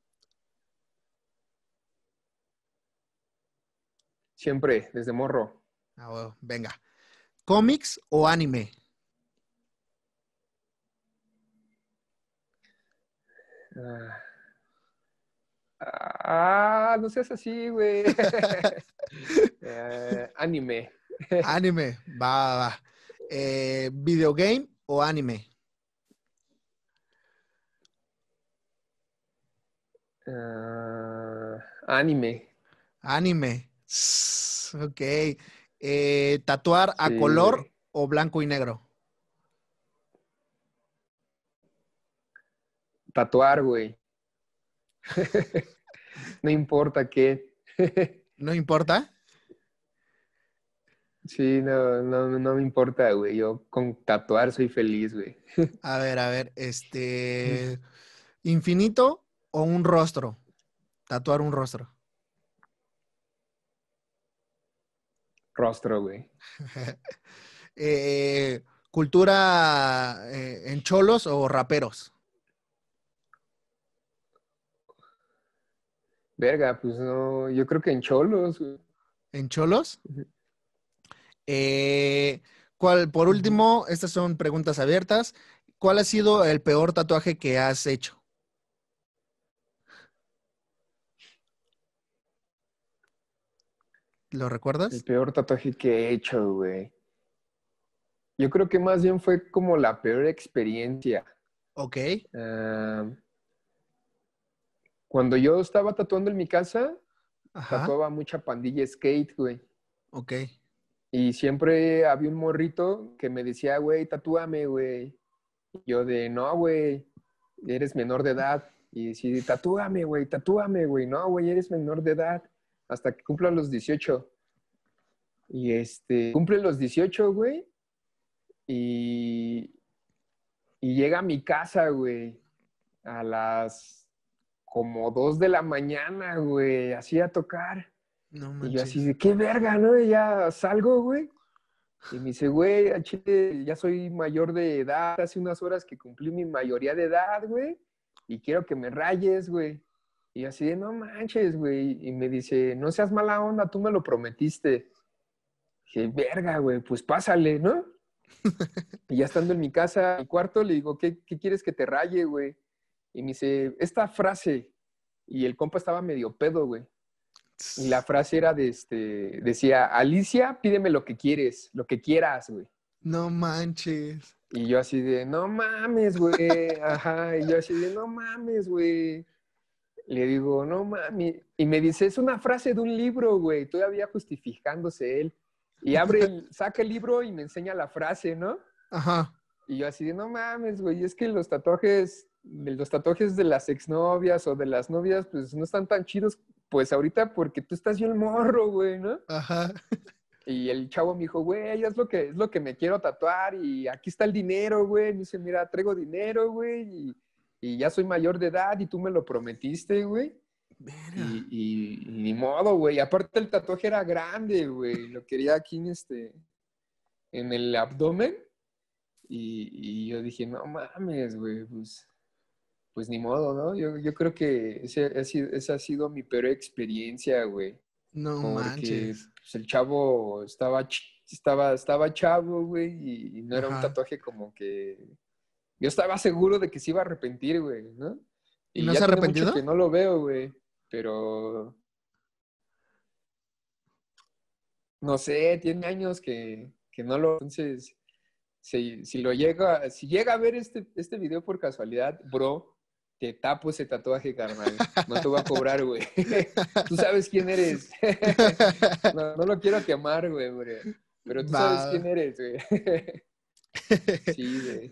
Siempre, desde morro. Ah, venga. ¿Cómics o anime? Ah. Ah, no seas así, güey. Eh, anime. anime, va, va. Eh, ¿Videogame o anime? Ah, anime. Anime. Ok. Eh, ¿Tatuar a color o blanco y negro? Tatuar, güey. no importa qué. ¿No importa? Sí, no, no, no me importa, güey. Yo con tatuar soy feliz, güey. A ver, a ver, este. ¿Infinito o un rostro? Tatuar un rostro. Rostro, güey. Eh, ¿Cultura eh, en cholos o raperos? Verga, pues no, yo creo que en Cholos. ¿En Cholos? Eh, ¿cuál, por último, estas son preguntas abiertas. ¿Cuál ha sido el peor tatuaje que has hecho? ¿Lo recuerdas? El peor tatuaje que he hecho, güey. Yo creo que más bien fue como la peor experiencia. Ok. Ah, cuando yo estaba tatuando en mi casa, tatuaba mucha pandilla skate, güey. Ok. Y siempre había un morrito que me decía, güey, tatúame, güey. Yo de, no, güey, eres menor de edad. Y decía, tatúame, güey, tatúame, güey. No, güey, eres menor de edad. Hasta que cumpla los 18. Y este, cumple los 18, güey. Y, y llega a mi casa, güey, a las como dos de la mañana, güey, así a tocar. No Y yo así de, qué verga, ¿no? Y ya salgo, güey. Y me dice, güey, ya soy mayor de edad, hace unas horas que cumplí mi mayoría de edad, güey, y quiero que me rayes, güey. Y así de, no manches, güey. Y me dice, no seas mala onda, tú me lo prometiste. verga, güey, pues pásale, ¿no? y ya estando en mi casa, en mi cuarto, le digo, qué quieres que te raye, güey? Y me dice, esta frase. Y el compa estaba medio pedo, güey. Y la frase era de este, decía, Alicia, pídeme lo que quieres, lo que quieras, güey. No manches. Y yo así de, no mames, güey. Ajá. Y yo así de, no mames, güey. Le digo, no mami Y me dice, es una frase de un libro, güey. Todavía justificándose él. Y abre, el, saca el libro y me enseña la frase, ¿no? Ajá. Y yo así de, no mames, güey. Es que los tatuajes los tatuajes de las exnovias o de las novias, pues no están tan chidos, pues ahorita porque tú estás yo el morro, güey, ¿no? Ajá. Y el chavo me dijo, güey, es lo que es lo que me quiero tatuar y aquí está el dinero, güey. Me dice, mira, traigo dinero, güey, y, ya soy mayor de edad y tú me lo prometiste, güey. Y, y, ni modo, güey. Aparte el tatuaje era grande, güey. Lo quería aquí en este, en el abdomen. Y, yo dije, no mames, güey, pues pues ni modo, ¿no? Yo, creo que ese, esa ha sido mi peor experiencia, güey. No Porque, manches. Pues, el chavo estaba, estaba, estaba chavo, güey, y, no era un tatuaje como que... Yo estaba seguro de que se iba a arrepentir, güey, ¿no? ¿Y, no se arrepentido? Que no lo veo, güey, pero... No sé, tiene años que, que no lo... Entonces, si, si, lo llega, si llega a ver este, este video por casualidad, bro, te tapo ese tatuaje, carnal. No te voy a cobrar, güey. tú sabes quién eres. no, lo quiero quemar, güey, Pero tú sabes quién eres, güey.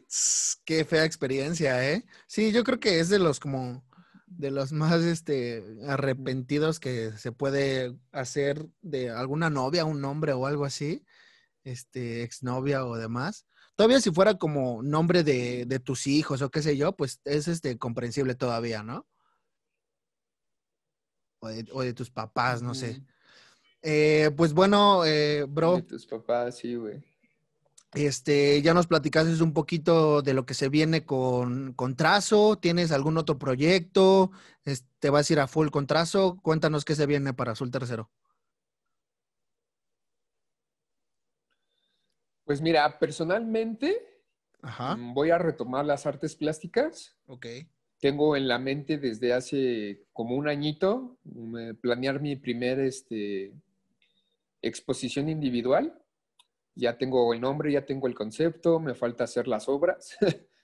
sí, Qué fea experiencia, ¿eh? Sí, yo creo que es de los como de los más este arrepentidos que se puede hacer de alguna novia, un hombre o algo así, este exnovia o demás. Todavía si fuera como nombre de, de tus hijos o qué sé yo, pues es este comprensible todavía, ¿no? O de, tus papás, no sé. Eh, pues bueno, eh, bro. De tus papás, sí, güey. Este, ya nos platicaste un poquito de lo que se viene con, con Trazo. ¿Tienes algún otro proyecto? ¿Te este, vas a ir a full con Trazo? Cuéntanos qué se viene para Azul Tercero. Pues mira, personalmente mm, voy a retomar las artes plásticas. Ok. Tengo en la mente desde hace como un añito planear mi primer este, exposición individual. Ya tengo el nombre, ya tengo el concepto, me falta hacer las obras.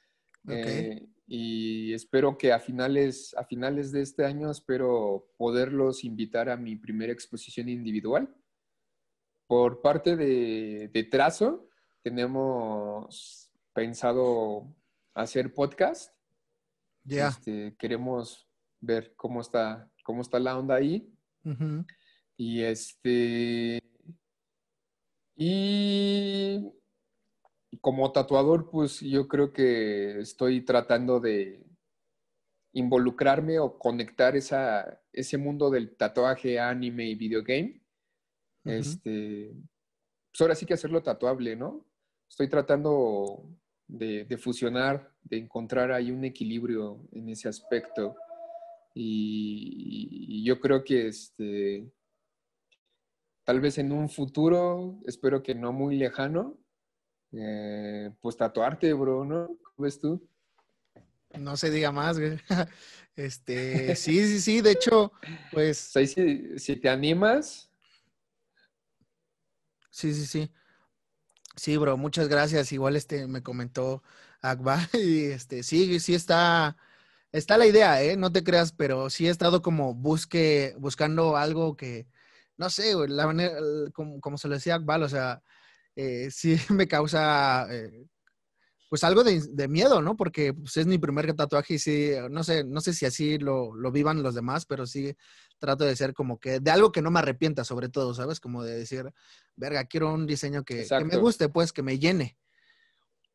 Eh, y espero que a finales, a finales de este año espero poderlos invitar a mi primera exposición individual. Por parte de, de Trazo, tenemos pensado hacer podcast. Ya. Este, queremos ver cómo está, cómo está la onda ahí. Y este. Y como tatuador, pues yo creo que estoy tratando de involucrarme o conectar esa, ese mundo del tatuaje, anime y videogame. Este. Pues ahora sí que hacerlo tatuable, ¿no? estoy tratando de, fusionar, de encontrar ahí un equilibrio en ese aspecto. Y, yo creo que este, tal vez en un futuro, espero que no muy lejano, eh, pues tatuarte, bro, ¿no? ¿Cómo ves tú? No se diga más, güey. Este, sí, sí, sí, de hecho, pues... Si, si te animas. Sí, sí, sí. Sí, bro, muchas gracias. Igual este me comentó Akbar y este sí, sí está está la idea, ¿eh? No te creas, pero sí he estado como busque, buscando algo que, no sé, la manera, como, se lo decía Akbar, o sea, eh, sí me causa eh, pues algo de, miedo, ¿no? Porque pues, es mi primer tatuaje y sí, eh, no sé, no sé si así lo, lo, vivan los demás, pero sí trato de ser como que, de algo que no me arrepienta sobre todo, ¿sabes? Como de decir, verga, quiero un diseño que, me guste, pues, que me llene.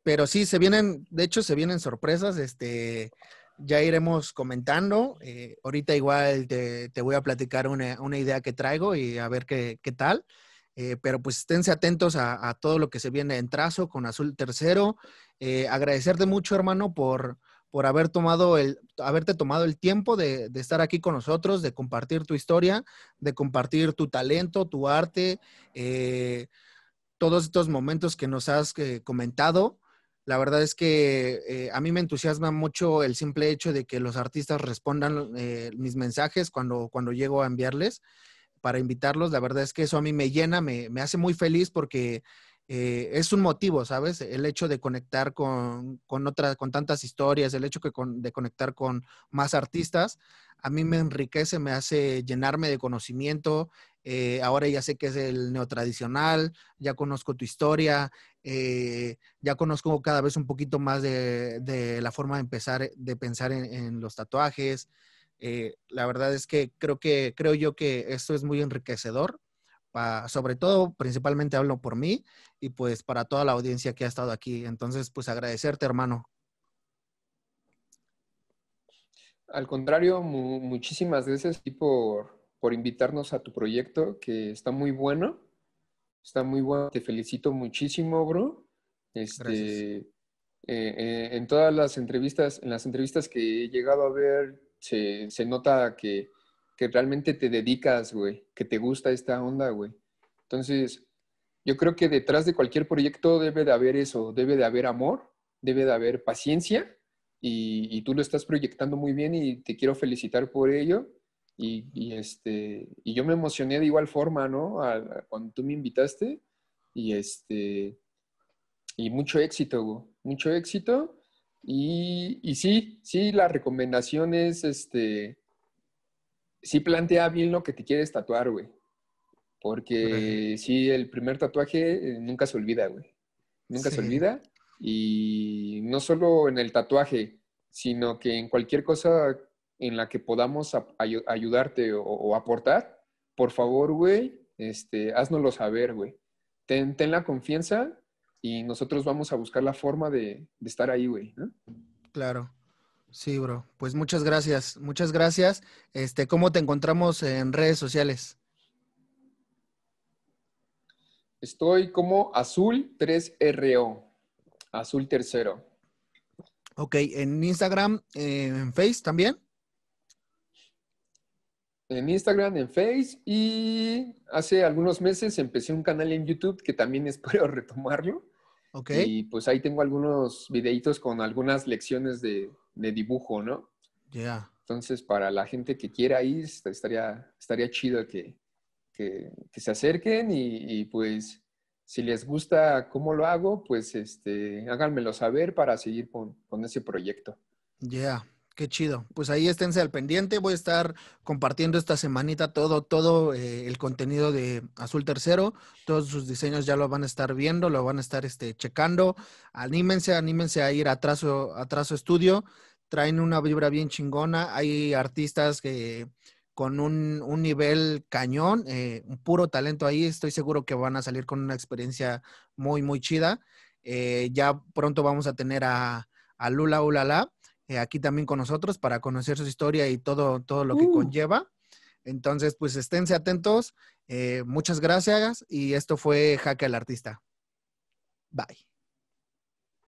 Pero sí, se vienen, de hecho, se vienen sorpresas, este, ya iremos comentando. Eh, ahorita igual te, te, voy a platicar una, una, idea que traigo y a ver qué, qué tal. Eh, pero pues esténse atentos a, a, todo lo que se viene en trazo con Azul Tercero. Eh, agradecerte mucho, hermano, por, por haber tomado el, haberte tomado el tiempo de, estar aquí con nosotros, de compartir tu historia, de compartir tu talento, tu arte, eh, todos estos momentos que nos has eh, comentado. La verdad es que a mí me entusiasma mucho el simple hecho de que los artistas respondan mis mensajes cuando, cuando llego a enviarles para invitarlos. La verdad es que eso a mí me llena, me, me hace muy feliz porque eh, es un motivo, ¿sabes? El hecho de conectar con, otras, con tantas historias, el hecho de conectar con más artistas, a mí me enriquece, me hace llenarme de conocimiento. Eh, ahora ya sé que es el neotradicional, ya conozco tu historia, eh, ya conozco cada vez un poquito más de, la forma de empezar, de pensar en, en los tatuajes. la verdad es que creo que creo yo que esto es muy enriquecedor sobre todo, principalmente hablo por mí y pues para toda la audiencia que ha estado aquí. Entonces, pues agradecerte, hermano. Al contrario, muchísimas gracias por, por invitarnos a tu proyecto, que está muy bueno. Está muy bueno. Te felicito muchísimo, bro. Este, eh, eh, en todas las entrevistas, en las entrevistas que he llegado a ver, se, se nota que, que realmente te dedicas, güey, que te gusta esta onda, güey. Entonces, yo creo que detrás de cualquier proyecto debe de haber eso, debe de haber amor, debe de haber paciencia y, tú lo estás proyectando muy bien y te quiero felicitar por ello. Y, este, y yo me emocioné de igual forma, ¿no? cuando tú me invitaste y este, y mucho éxito, güey. mucho éxito. Y, y sí, sí, la recomendación es este, sí plantea bien lo que te quieres tatuar, güey. Porque sí. el primer tatuaje eh, nunca se olvida, güey. Nunca se olvida. Y no solo en el tatuaje, sino que en cualquier cosa en la que podamos ayudarte o, aportar, por favor, güey, este, haznoslo saber, güey. Ten, la confianza y nosotros vamos a buscar la forma de, estar ahí, güey. Claro. Sí, bro. Pues muchas gracias. Muchas gracias. Este, ¿cómo te encontramos en redes sociales? Estoy como Azul 3RO. Azul tercero. Ok, en Instagram, eh, en Face también. En Instagram, en Face y hace algunos meses empecé un canal en YouTube que también espero retomarlo. Ok. Y pues ahí tengo algunos videitos con algunas lecciones de, de dibujo, ¿no? Ya. Entonces, para la gente que quiera ir, estaría, estaría chido que, que, se acerquen y, pues si les gusta cómo lo hago, pues este, háganmelo saber para seguir con, ese proyecto. Ya, Qué chido. Pues ahí esténse al pendiente. Voy a estar compartiendo esta semanita todo, todo eh, el contenido de Azul Tercero. Todos sus diseños ya lo van a estar viendo, lo van a estar este, checando. Anímense, anímense a ir a Trazo, a Trazo Estudio traen una vibra bien chingona. Hay artistas que con un, nivel cañón, eh, un puro talento ahí, estoy seguro que van a salir con una experiencia muy, muy chida. Eh, ya pronto vamos a tener a, Lula Ulala eh, aquí también con nosotros para conocer su historia y todo, todo lo que uh. conlleva. Entonces, pues esténse atentos. muchas gracias y esto fue Jaque al Artista. Bye.